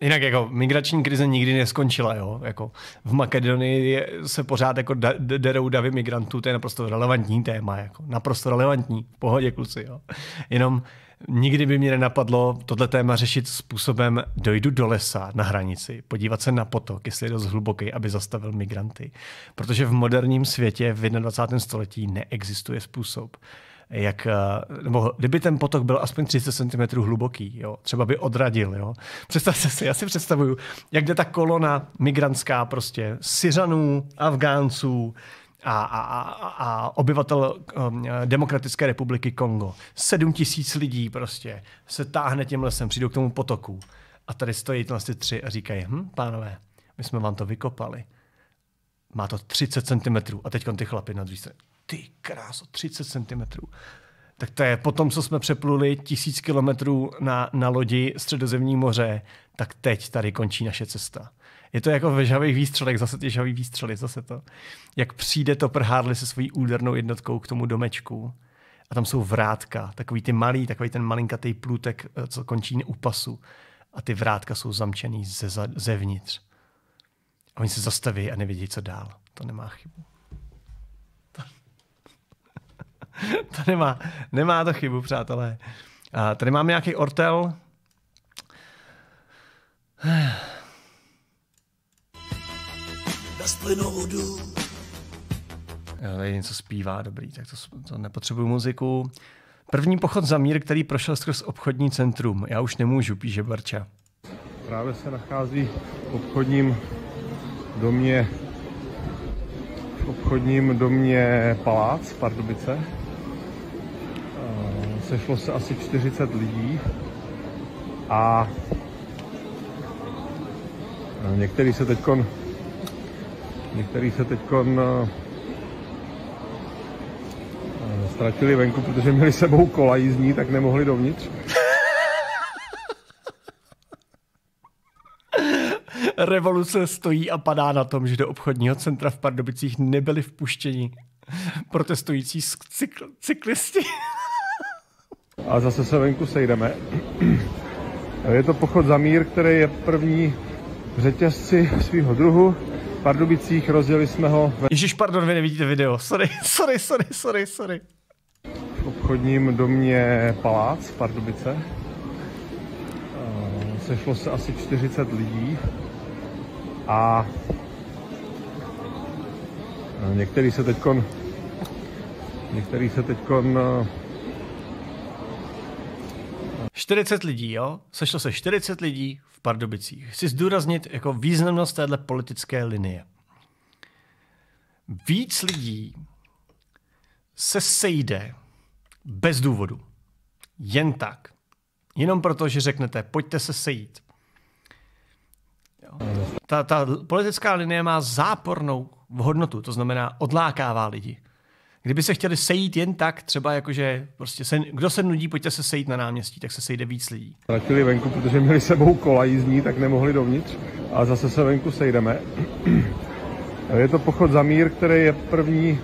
Jinak jako migrační krize nikdy neskončila, jo. Jako v Makedonii se pořád jako da, derou davy migrantů, to je naprosto relevantní téma, jako naprosto relevantní, v pohodě kluci, jo. Jenom Nikdy by mě nenapadlo tohle téma řešit způsobem dojdu do lesa na hranici, podívat se na potok, jestli je dost hluboký, aby zastavil migranty. Protože v moderním světě v 21. století neexistuje způsob, jak, eh, nebo kdyby ten potok byl aspoň 30 cm hluboký, jo, třeba by odradil. Jo. Představte si, já si představuju, jak jde ta kolona migrantská prostě, Syřanů, Afgánců, a, a, a, a obyvatel um, Demokratické republiky Kongo. Sedm tisíc lidí prostě se táhne tím lesem, přijdou k tomu potoku. A tady stojí ty tři a říkají, hm, pánové, my jsme vám to vykopali. Má to 30 cm. A teď ty chlapy na druhé Ty kráso, 30 cm. Tak to je Potom, co jsme přepluli tisíc kilometrů na, na lodi středozemní moře, tak teď tady končí naše cesta. Je to jako ve žhavých výstřelech, zase ty žavý výstřely, zase to. Jak přijde to prhádli se svojí údernou jednotkou k tomu domečku a tam jsou vrátka, takový ty malý, takový ten malinkatý plutek, eh, co končí u pasu a ty vrátka jsou zamčený ze, zevnitř. A oni se zastaví a nevědí, co dál. To nemá chybu. To, to nemá, nemá to chybu, přátelé. A tady máme nějaký ortel. na splenovodu. Tady něco zpívá, dobrý, tak to, to nepotřebuju muziku. První pochod za mír, který prošel skrz obchodní centrum. Já už nemůžu, píše Barča. Právě se nachází v obchodním domě v obchodním domě Palác Pardubice. Eh, sešlo se asi 40 lidí a eh, někteří se teď Některý se teď eh, ztratili venku, protože měli sebou kola jízdní, tak nemohli dovnitř. Revoluce stojí a padá na tom, že do obchodního centra v Pardubicích nebyli vpuštěni protestující cykl- cyklisti. a zase se venku sejdeme. Je to pochod za mír, který je první v řetězci svého druhu. Pardubicích, rozjeli jsme ho ve... Ježíš, pardon, vy nevidíte video, sorry, sorry, sorry, sorry, sorry. V obchodním domě Palác, Pardubice. Eh, sešlo se asi 40 lidí a eh, některý se teďkon některý se teďkon 40 eh, lidí, jo? Sešlo se 40 lidí Pardubicích. Chci zdůraznit jako významnost téhle politické linie. Víc lidí se sejde bez důvodu. Jen tak. Jenom proto, že řeknete, pojďte se sejít. Ta, ta politická linie má zápornou hodnotu, to znamená odlákává lidi. Kdyby se chtěli sejít jen tak, třeba jakože prostě se, kdo se nudí, pojďte se sejít na náměstí, tak se sejde víc lidí. Tratili venku, protože měli sebou kola jízdní, tak nemohli dovnitř a zase se venku sejdeme. Je to pochod za mír, který je první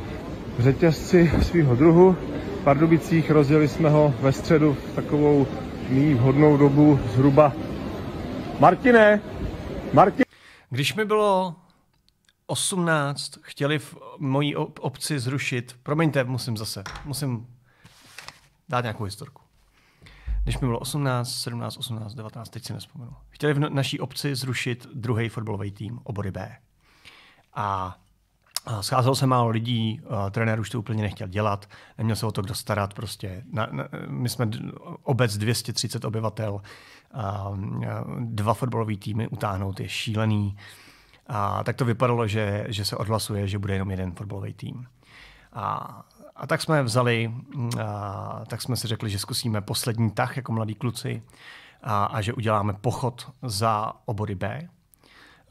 řetězci svého druhu. V Pardubicích rozjeli jsme ho ve středu v takovou nyní vhodnou dobu zhruba. Martine! Martin! Když mi bylo 18 chtěli v mojí obci zrušit, promiňte, musím zase, musím dát nějakou historku. Když mi bylo 18, 17, 18, 19, teď si nespomenu. Chtěli v naší obci zrušit druhý fotbalový tým, obory B. A scházelo se málo lidí, trenér už to úplně nechtěl dělat, neměl se o to kdo starat. Prostě. Na, na, my jsme obec 230 obyvatel, a, a, dva fotbalové týmy utáhnout je šílený. A tak to vypadalo, že, že se odhlasuje, že bude jenom jeden fotbalový tým. A, a tak jsme vzali, a, tak jsme si řekli, že zkusíme poslední tah jako mladí kluci a, a že uděláme pochod za obory B.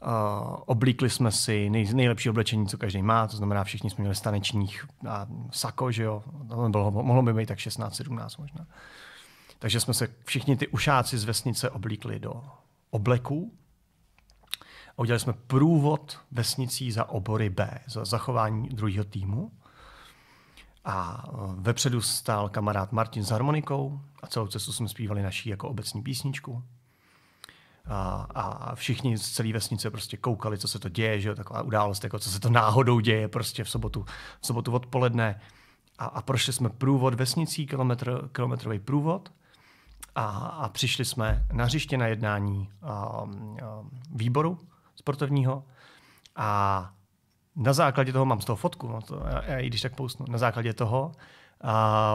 Uh, oblíkli jsme si nej, nejlepší oblečení, co každý má, to znamená, všichni jsme měli stanečních a sako, že jo, to bylo, mohlo by být tak 16-17 možná. Takže jsme se všichni ty ušáci z vesnice oblíkli do obleků a udělali jsme průvod vesnicí za obory B, za zachování druhého týmu. A eh, vepředu stál kamarád Martin s harmonikou a celou cestu jsme zpívali naší jako obecní písničku. A, a všichni z celé vesnice prostě koukali, co se to děje, že jo, taková událost, jako co se to náhodou děje prostě v sobotu, v sobotu odpoledne. A, a prošli jsme průvod vesnicí, kilometr, kilometrový průvod a, a přišli jsme na hřiště na jednání a, a, výboru sportovního a na základě toho mám z toho fotku, no to já, já i když tak pousnu, na základě toho, a, a,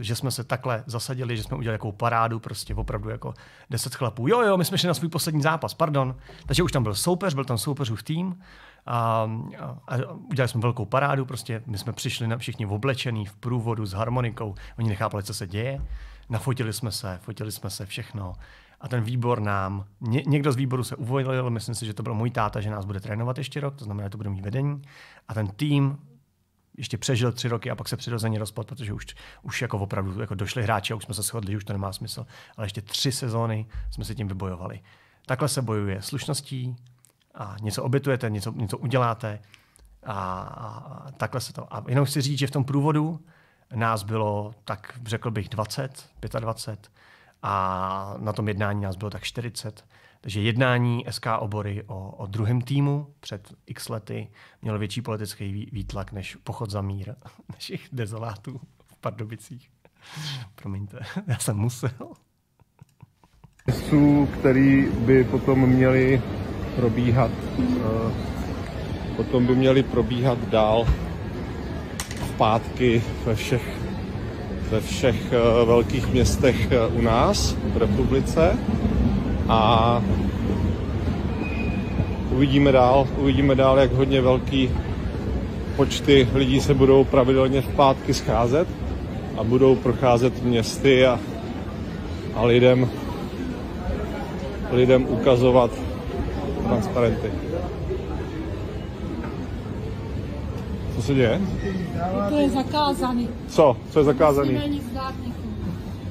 že jsme se takhle zasadili, že jsme udělali jakou parádu, prostě opravdu jako deset chlapů. Jo, jo, my jsme šli na svůj poslední zápas, pardon. Takže už tam byl soupeř, byl tam soupeřův tým a, a, a udělali jsme velkou parádu, prostě my jsme přišli na všichni oblečený v průvodu s harmonikou, oni nechápali, co se děje. Nafotili jsme se, fotili jsme se všechno, a ten výbor nám, ně, někdo z výboru se uvolil, myslím si, že to byl můj táta, že nás bude trénovat ještě rok, to znamená, že to bude mít vedení a ten tým ještě přežil tři roky a pak se přirozeně rozpad, protože už, už jako opravdu jako došli hráči a už jsme se shodli, že už to nemá smysl, ale ještě tři sezóny jsme se tím vybojovali. Takhle se bojuje slušností a něco obětujete, něco, něco uděláte a, a takhle se to. A jenom chci říct, že v tom průvodu nás bylo tak, řekl bych, 20, 25 a na tom jednání nás bylo tak 40. Takže jednání SK obory o, o druhém týmu před x lety mělo větší politický výtlak než pochod za mír našich dezolátů v Pardubicích. Promiňte, já jsem musel. Jsou, který by potom měli probíhat, eh, potom by měli probíhat dál v pátky ve všech ve všech eh, velkých městech eh, u nás v republice a uvidíme dál, uvidíme dál, jak hodně velký počty lidí se budou pravidelně v pátky scházet a budou procházet městy a, a lidem, lidem ukazovat transparenty. Co se děje? To je zakázaný. Co? Co je zakázaný?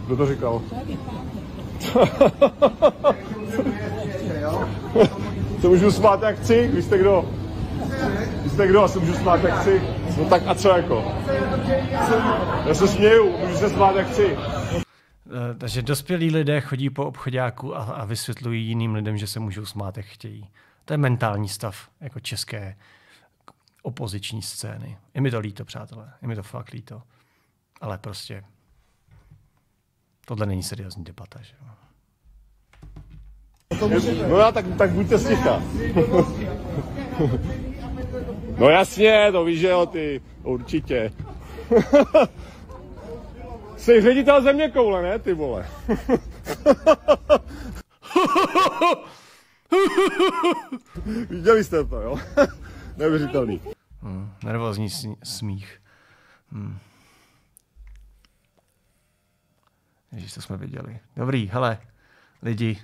Kdo to říkal? Co můžu smát jak chci, vy jste kdo? Vy jste kdo, asi můžu smát jak chci. No tak a co jako? Já se směju, můžu se smát jak chci. Eh, takže dospělí lidé chodí po obchodáku a, a vysvětlují jiným lidem, že se můžou smát jak chtějí. To je mentální stav jako české opoziční scény. Je mi to líto, přátelé, je mi to fakt líto. Ale prostě tohle není seriózní debata. Že? No já tak, tak buďte sticha. No jasně, to víš, že jo, ty, určitě. Jsi ředitel země koule, ne, ty vole? Viděli jste to, jo? Neuvěřitelný. Hmm, nervózní smích. Hmm. Ježíš, to jsme viděli. Dobrý, hele, lidi,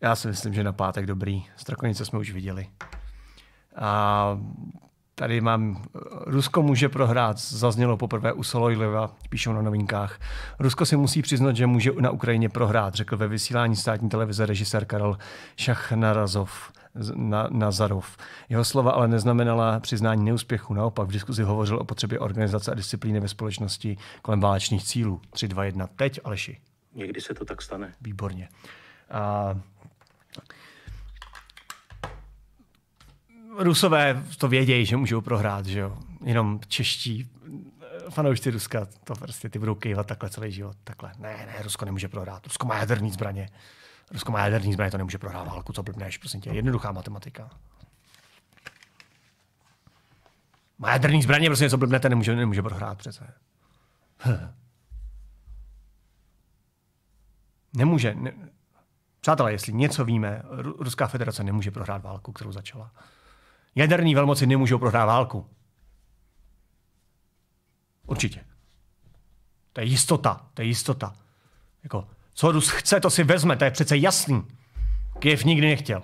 já si myslím, že na pátek dobrý. Strakonice jsme už viděli. A tady mám, eh, Rusko může prohrát, zaznělo poprvé u Solojleva, píšou na novinkách. Rusko si musí přiznat, že může na Ukrajině prohrát, řekl ve vysílání státní televize režisér Karel Šachnarazov na, Nazarov. Jeho slova ale neznamenala přiznání neúspěchu, naopak v diskuzi hovořil o potřebě organizace a disciplíny ve společnosti kolem válečných cílů. 3, 2, 1. Teď, Aleši. Někdy se to tak stane. Výborně. A... Rusové to vědějí, že můžou prohrát, že jo? Jenom čeští eh, fanoušci Ruska, to prostě ty budou kývat takhle celý život. Takhle, ne, ne, Rusko nemůže prohrát, Rusko má jaderní zbraně. Rusko má jaderní zbraně, to nemůže prohrát válku, co blbneš, prosím tě. Jednoduchá matematika. Má jaderní zbraně, prostě něco blbnete, nemůže, nemůže prohrát přece. nemůže. Ne... Přátelé, jestli něco víme, Ruská federace nemůže prohrát válku, kterou začala. Jaderní velmoci nemůžou prohrát válku. Určitě. To je jistota, to je jistota. Jako, co Rus chce, to si vezme, to je přece jasný. Kiev nikdy nechtěl.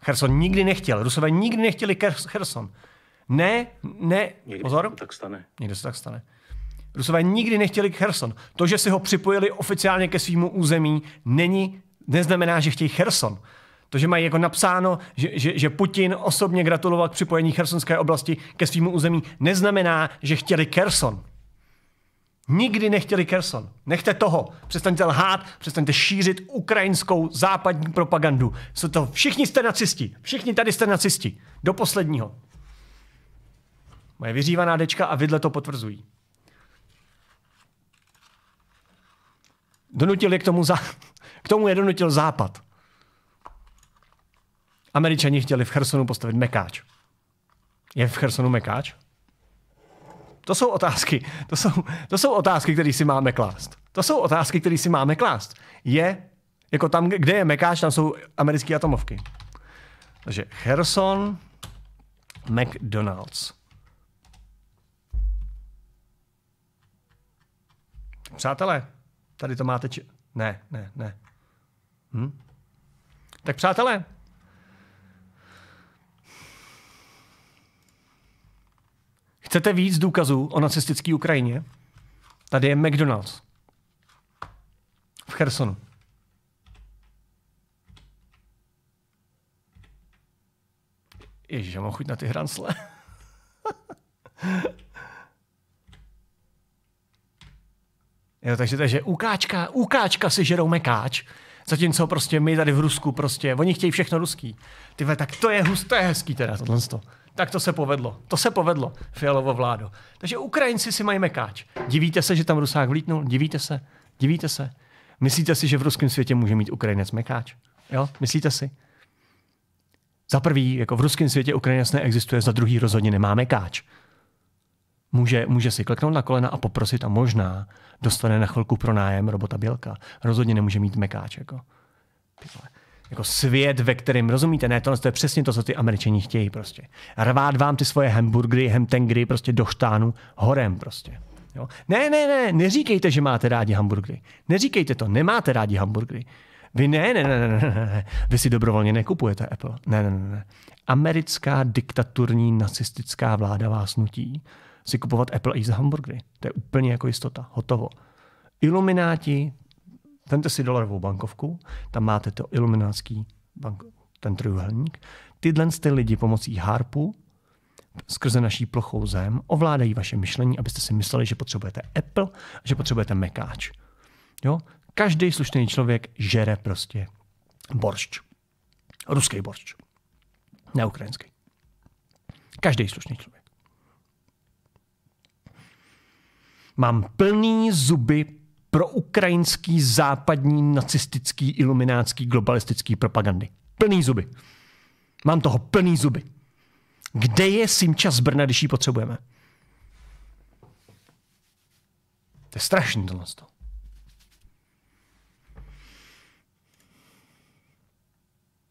Kherson nikdy nechtěl. Rusové nikdy nechtěli Kherson. Ne, ne, Někdy pozor. Se tak stane. Někdy se tak stane. Rusové nikdy nechtěli Kherson. To, že si ho připojili oficiálně ke svýmu území, není, neznamená, že chtějí Kherson. To, že mají jako napsáno, že, že, že Putin osobně gratuloval k připojení chersonské oblasti ke svýmu území, neznamená, že chtěli Kherson. Nikdy nechtěli Kerson. Nechte toho. Přestaňte lhát, přestaňte šířit ukrajinskou západní propagandu. Jsou to, všichni jste nacisti. Všichni tady jste nacisti. Do posledního. Moje vyřívaná dečka a vidle to potvrzují. Donutil je k tomu, za... k tomu je donutil Západ. Američani chtěli v Chersonu postavit mekáč. Je v Chersonu mekáč? To jsou otázky. To jsou, to jsou otázky, které si máme klást. To jsou otázky, které si máme klást. Je, jako tam, kde je Mekáš, tam jsou americké atomovky. Takže Herson, McDonald's. Přátelé, tady to máte či... Ne, ne, ne. Hm? Tak přátelé, Chcete víc důkazů o nacistické Ukrajině? Tady je McDonald's. V Chersonu. Ježíš, já mám chuť na ty hrancle. jo, takže, takže ukáčka, ukáčka si žerou mekáč. Zatímco prostě my tady v Rusku prostě, oni chtějí všechno ruský. Ty tak to je, husté, hezký teda, tohle to. Tak to se povedlo. To se povedlo, Fialovo vládo. Takže Ukrajinci si mají mekáč. Divíte se, že tam Rusák vlítnul? Divíte se? Divíte se? Myslíte si, že v ruském světě může mít Ukrajinec mekáč? Jo? Myslíte si? Za prvý, jako v ruském světě Ukrajinec neexistuje, za druhý rozhodně nemá mekáč. Může, může si kleknout na kolena a poprosit a možná dostane na chvilku pronájem robota Bělka. Rozhodně nemůže mít mekáč. Jako jako svět, ve kterém rozumíte, ne, tohle to je přesně to, co ty američani chtějí prostě. Rvát vám ty svoje hamburgery, hemtengry prostě do štánu horem prostě. Jo? Ne, ne, ne, neříkejte, že máte rádi hamburgery. Neříkejte to, nemáte rádi hamburgery. Vy ne, ne, ne, ne, ne, ne. Vy si dobrovolně nekupujete Apple. Ne, ne, ne, ne. Americká diktaturní nacistická vláda vás nutí si kupovat Apple i za hamburgery. To je úplně jako jistota. Hotovo. Ilumináti, Vemte si dolarovou bankovku, tam máte to iluminácký bank, ten trojuhelník. Tyhle ty lidi pomocí harpu skrze naší plochou zem ovládají vaše myšlení, abyste si mysleli, že potřebujete Apple a že potřebujete mekáč. Jo? Každý slušný člověk žere prostě boršč. Ruský boršč. Ne ukrajinský. Každý slušný člověk. Mám plný zuby pro ukrajinský západní nacistický, iluminácký, globalistický propagandy. Plný zuby. Mám toho plný zuby. Kde je Simča z Brna, když ji potřebujeme? To je strašný tohle.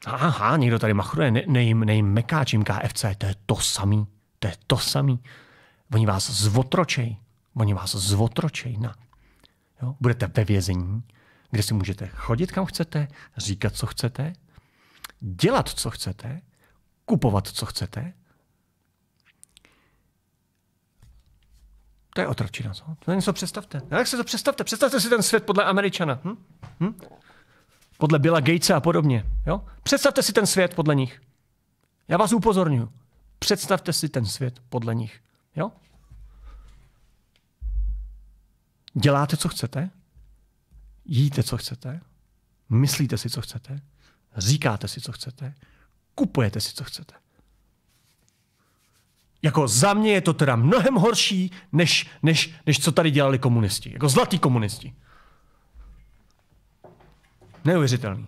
Aha, někdo tady machruje, ne, nejim, ne mekáčím KFC, to je to samý, to je to samý. Oni vás zvotročej, oni vás zvotročej na Jo? Budete ve vězení, kde si můžete chodit kam chcete, říkat, co chcete, dělat, co chcete, kupovat, co chcete. To je otročina, co? To něco představte. jak no, se to představte? Představte si ten svět podle Američana. Hm? Hm? Podle Billa Gatesa a podobně. Jo? Představte si ten svět podle nich. Já vás upozorňuji. Představte si ten svět podle nich. Jo? Děláte, co chcete? Jíte, co chcete? Myslíte si, co chcete? Říkáte si, co chcete? Kupujete si, co chcete? Jako za mě je to teda mnohem horší, než, než, než co tady dělali komunisti. Jako zlatí komunisti. Neuvěřitelný.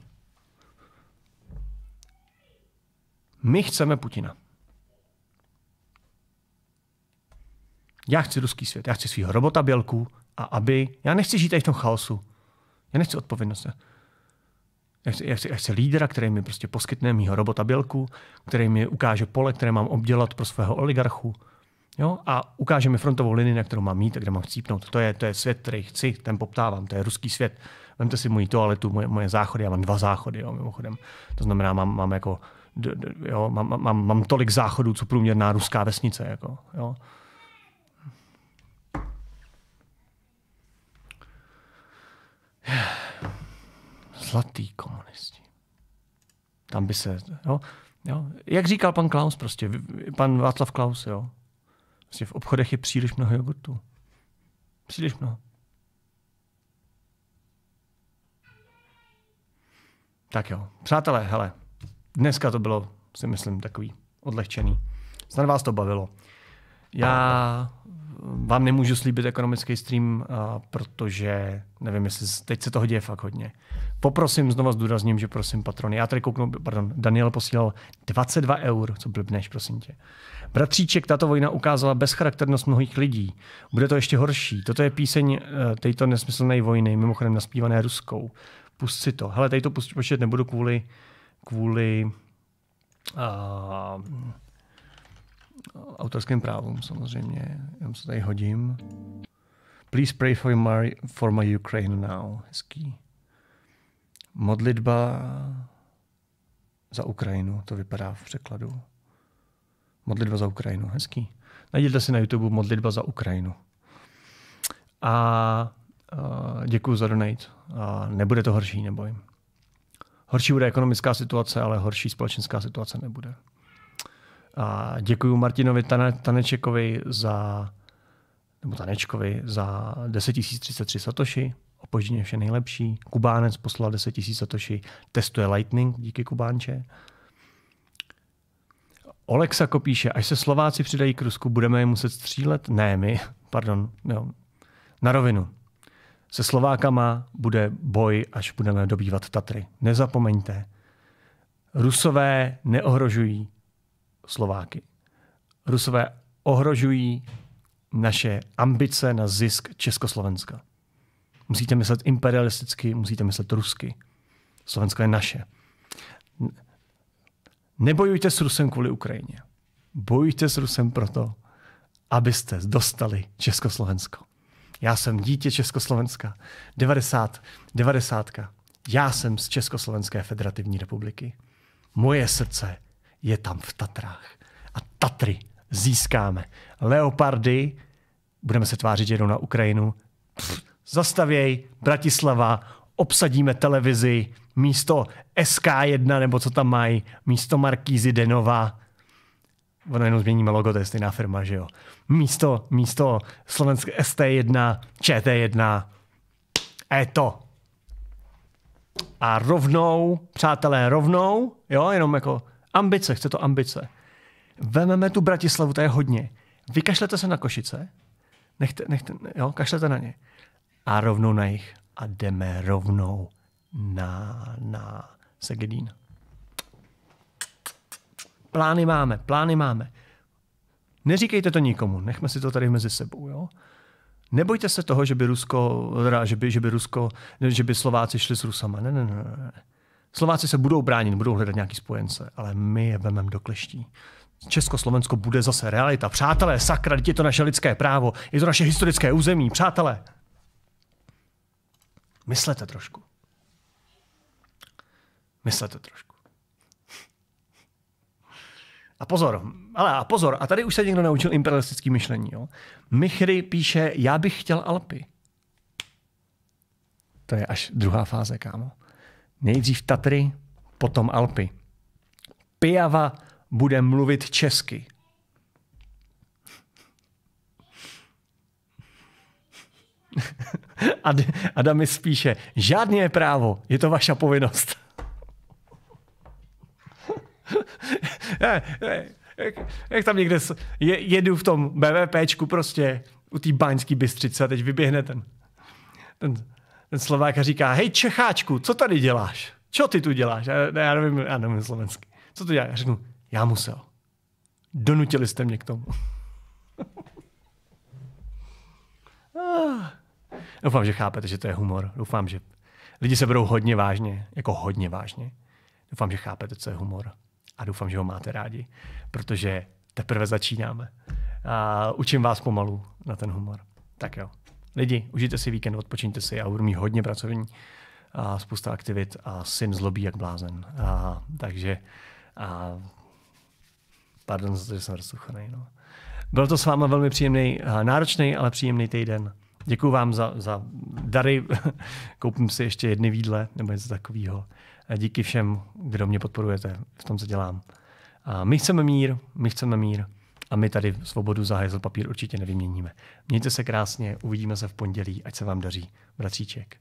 My chceme Putina. Já chci ruský svět, já chci svého robota Bělku, a aby. Já nechci žít tady v tom chaosu. Já nechci odpovědnost. Já chci, já, chci, já chci lídra, který mi prostě poskytne mýho robota Bělku, který mi ukáže pole, které mám obdělat pro svého oligarchu. Jo? A ukáže mi frontovou linii, na kterou mám mít a kde mám chcípnout. To je, to je svět, který chci, ten poptávám, to je ruský svět. Vemte si moji toaletu, moje, moje záchody, já mám dva záchody, jo, mimochodem. To znamená, mám, mám jako, jo, mám, mám, mám tolik záchodů, co průměrná ruská vesnice. Jako, jo. Zlatý komunisti. Tam by se... Jo, jo. Jak říkal pan Klaus prostě, pan Václav Klaus, jo. Prostě v obchodech je příliš mnoho jogurtů. Příliš mnoho. Tak jo. Přátelé, hele, dneska to bylo, si myslím, takový odlehčený. Snad vás to bavilo. Já vám nemůžu slíbit ekonomický stream, eh, protože nevím, jestli teď se toho děje fakt hodně. Poprosím, znovu zdůrazním, že prosím patrony. Já tady kouknu, pardon, Daniel posílal 22 eur, co blbneš, prosím tě. Bratříček, tato vojna ukázala bezcharakternost mnohých lidí. Bude to ještě horší. Toto je píseň eh, této nesmyslné vojny, mimochodem naspívané ruskou. Pust si to. Hele, tady to pustit nebudu kvůli, kvůli uh, autorským právům samozřejmě. Já se tady hodím. Please pray for my, for my Ukraine now. Hezký. Modlitba za Ukrajinu, to vypadá v překladu. Modlitba za Ukrajinu, hezký. Najděte si na YouTube Modlitba za Ukrajinu. A uh, děkuji za donate. A nebude to horší, nebojím. Horší bude ekonomická situace, ale horší společenská situace nebude. A děkuji Martinovi Tane, Tanečekovi za nebo Tanečkovi za 10 033 satoshi, opožděně vše nejlepší. Kubánec poslal 10 000 satoshi, testuje Lightning, díky Kubánče. Olexa kopíše, až se Slováci přidají k Rusku, budeme je muset střílet? Ne, my, pardon, jo. Na rovinu. Se Slovákama bude boj, až budeme dobývat Tatry. Nezapomeňte. Rusové neohrožují Slováky. Rusové ohrožují naše ambice na zisk Československa. Musíte myslet imperialisticky, musíte myslet rusky. Slovensko je naše. Nebojujte s Rusem kvůli Ukrajině. Bojujte s Rusem proto, abyste dostali Československo. Já jsem dítě Československa. 90, 90. Já jsem z Československé federativní republiky. Moje srdce je tam v Tatrách. A Tatry získáme. Leopardy, budeme se tvářit, jenom na Ukrajinu. Pff, zastavěj, Bratislava, obsadíme televizi, místo SK1, nebo co tam mají, místo Markízy Denova, ono jenom změníme logo, to je stejná firma, že jo. Místo, místo Slovenské ST1, ČT1, a je to. A rovnou, přátelé, rovnou, jo, jenom jako Ambice, chce to ambice. Vememe tu Bratislavu, to je hodně. Vykašlete se na Košice, nechte, nechte, jo, kašlete na ně. A rovnou na jich. A jdeme rovnou na, na Segedín. Plány máme, plány máme. Neříkejte to nikomu, nechme si to tady mezi sebou. Jo? Nebojte se toho, že by Rusko, že by, že by Rusko, že by Slováci šli s Rusama. Ne, ne, ne, ne. Slováci se budou bránit, budou hledat nějaký spojence, ale my je vememe do kleští. Československo bude zase realita. Přátelé, sakra, je to naše lidské právo, je to naše historické území, přátelé. Myslete trošku. Myslete trošku. A pozor, ale a pozor, a tady už se někdo naučil imperialistický myšlení. Jo? Michry píše, já bych chtěl Alpy. To je až druhá fáze, kámo. Nejdřív Tatry, potom Alpy. Pijava bude mluvit česky. Ad, Adam mi spíše, žádné je právo, je to vaša povinnost. ne, eh, ne, eh, jak, jak tam někde je, jedu v tom BVPčku prostě u té baňský bystřice a teď vyběhne ten, ten ten Slovák a říká, hej Čecháčku, co tady děláš? Co ty tu děláš? Já, já nevím, já nevím slovensky. Co to děláš? Já řeknu, já musel. Donutili jste mě k tomu. ah. Doufám, že chápete, že to je humor. Doufám, že lidi se budou hodně vážně, jako hodně vážně. Doufám, že chápete, co je humor. A doufám, že ho máte rádi, protože teprve začínáme. A učím vás pomalu na ten humor. Tak jo. Lidi, užijte si víkend, odpočiňte si. Já budu mít hodně pracovní a spousta aktivit a syn zlobí jak blázen. A, takže a, pardon za to, že jsem rozsuchaný. No. Byl to s váma velmi příjemný, náročný, ale příjemný týden. Děkuji vám za, za dary. Koupím si ještě jedny výdle nebo něco takového. Díky všem, kdo mě podporujete v tom, co dělám. A my chceme mír, my chceme mír a my tady svobodu za hajzl papír určitě nevyměníme. Mějte se krásně, uvidíme se v pondělí, ať se vám daří. Bratříček.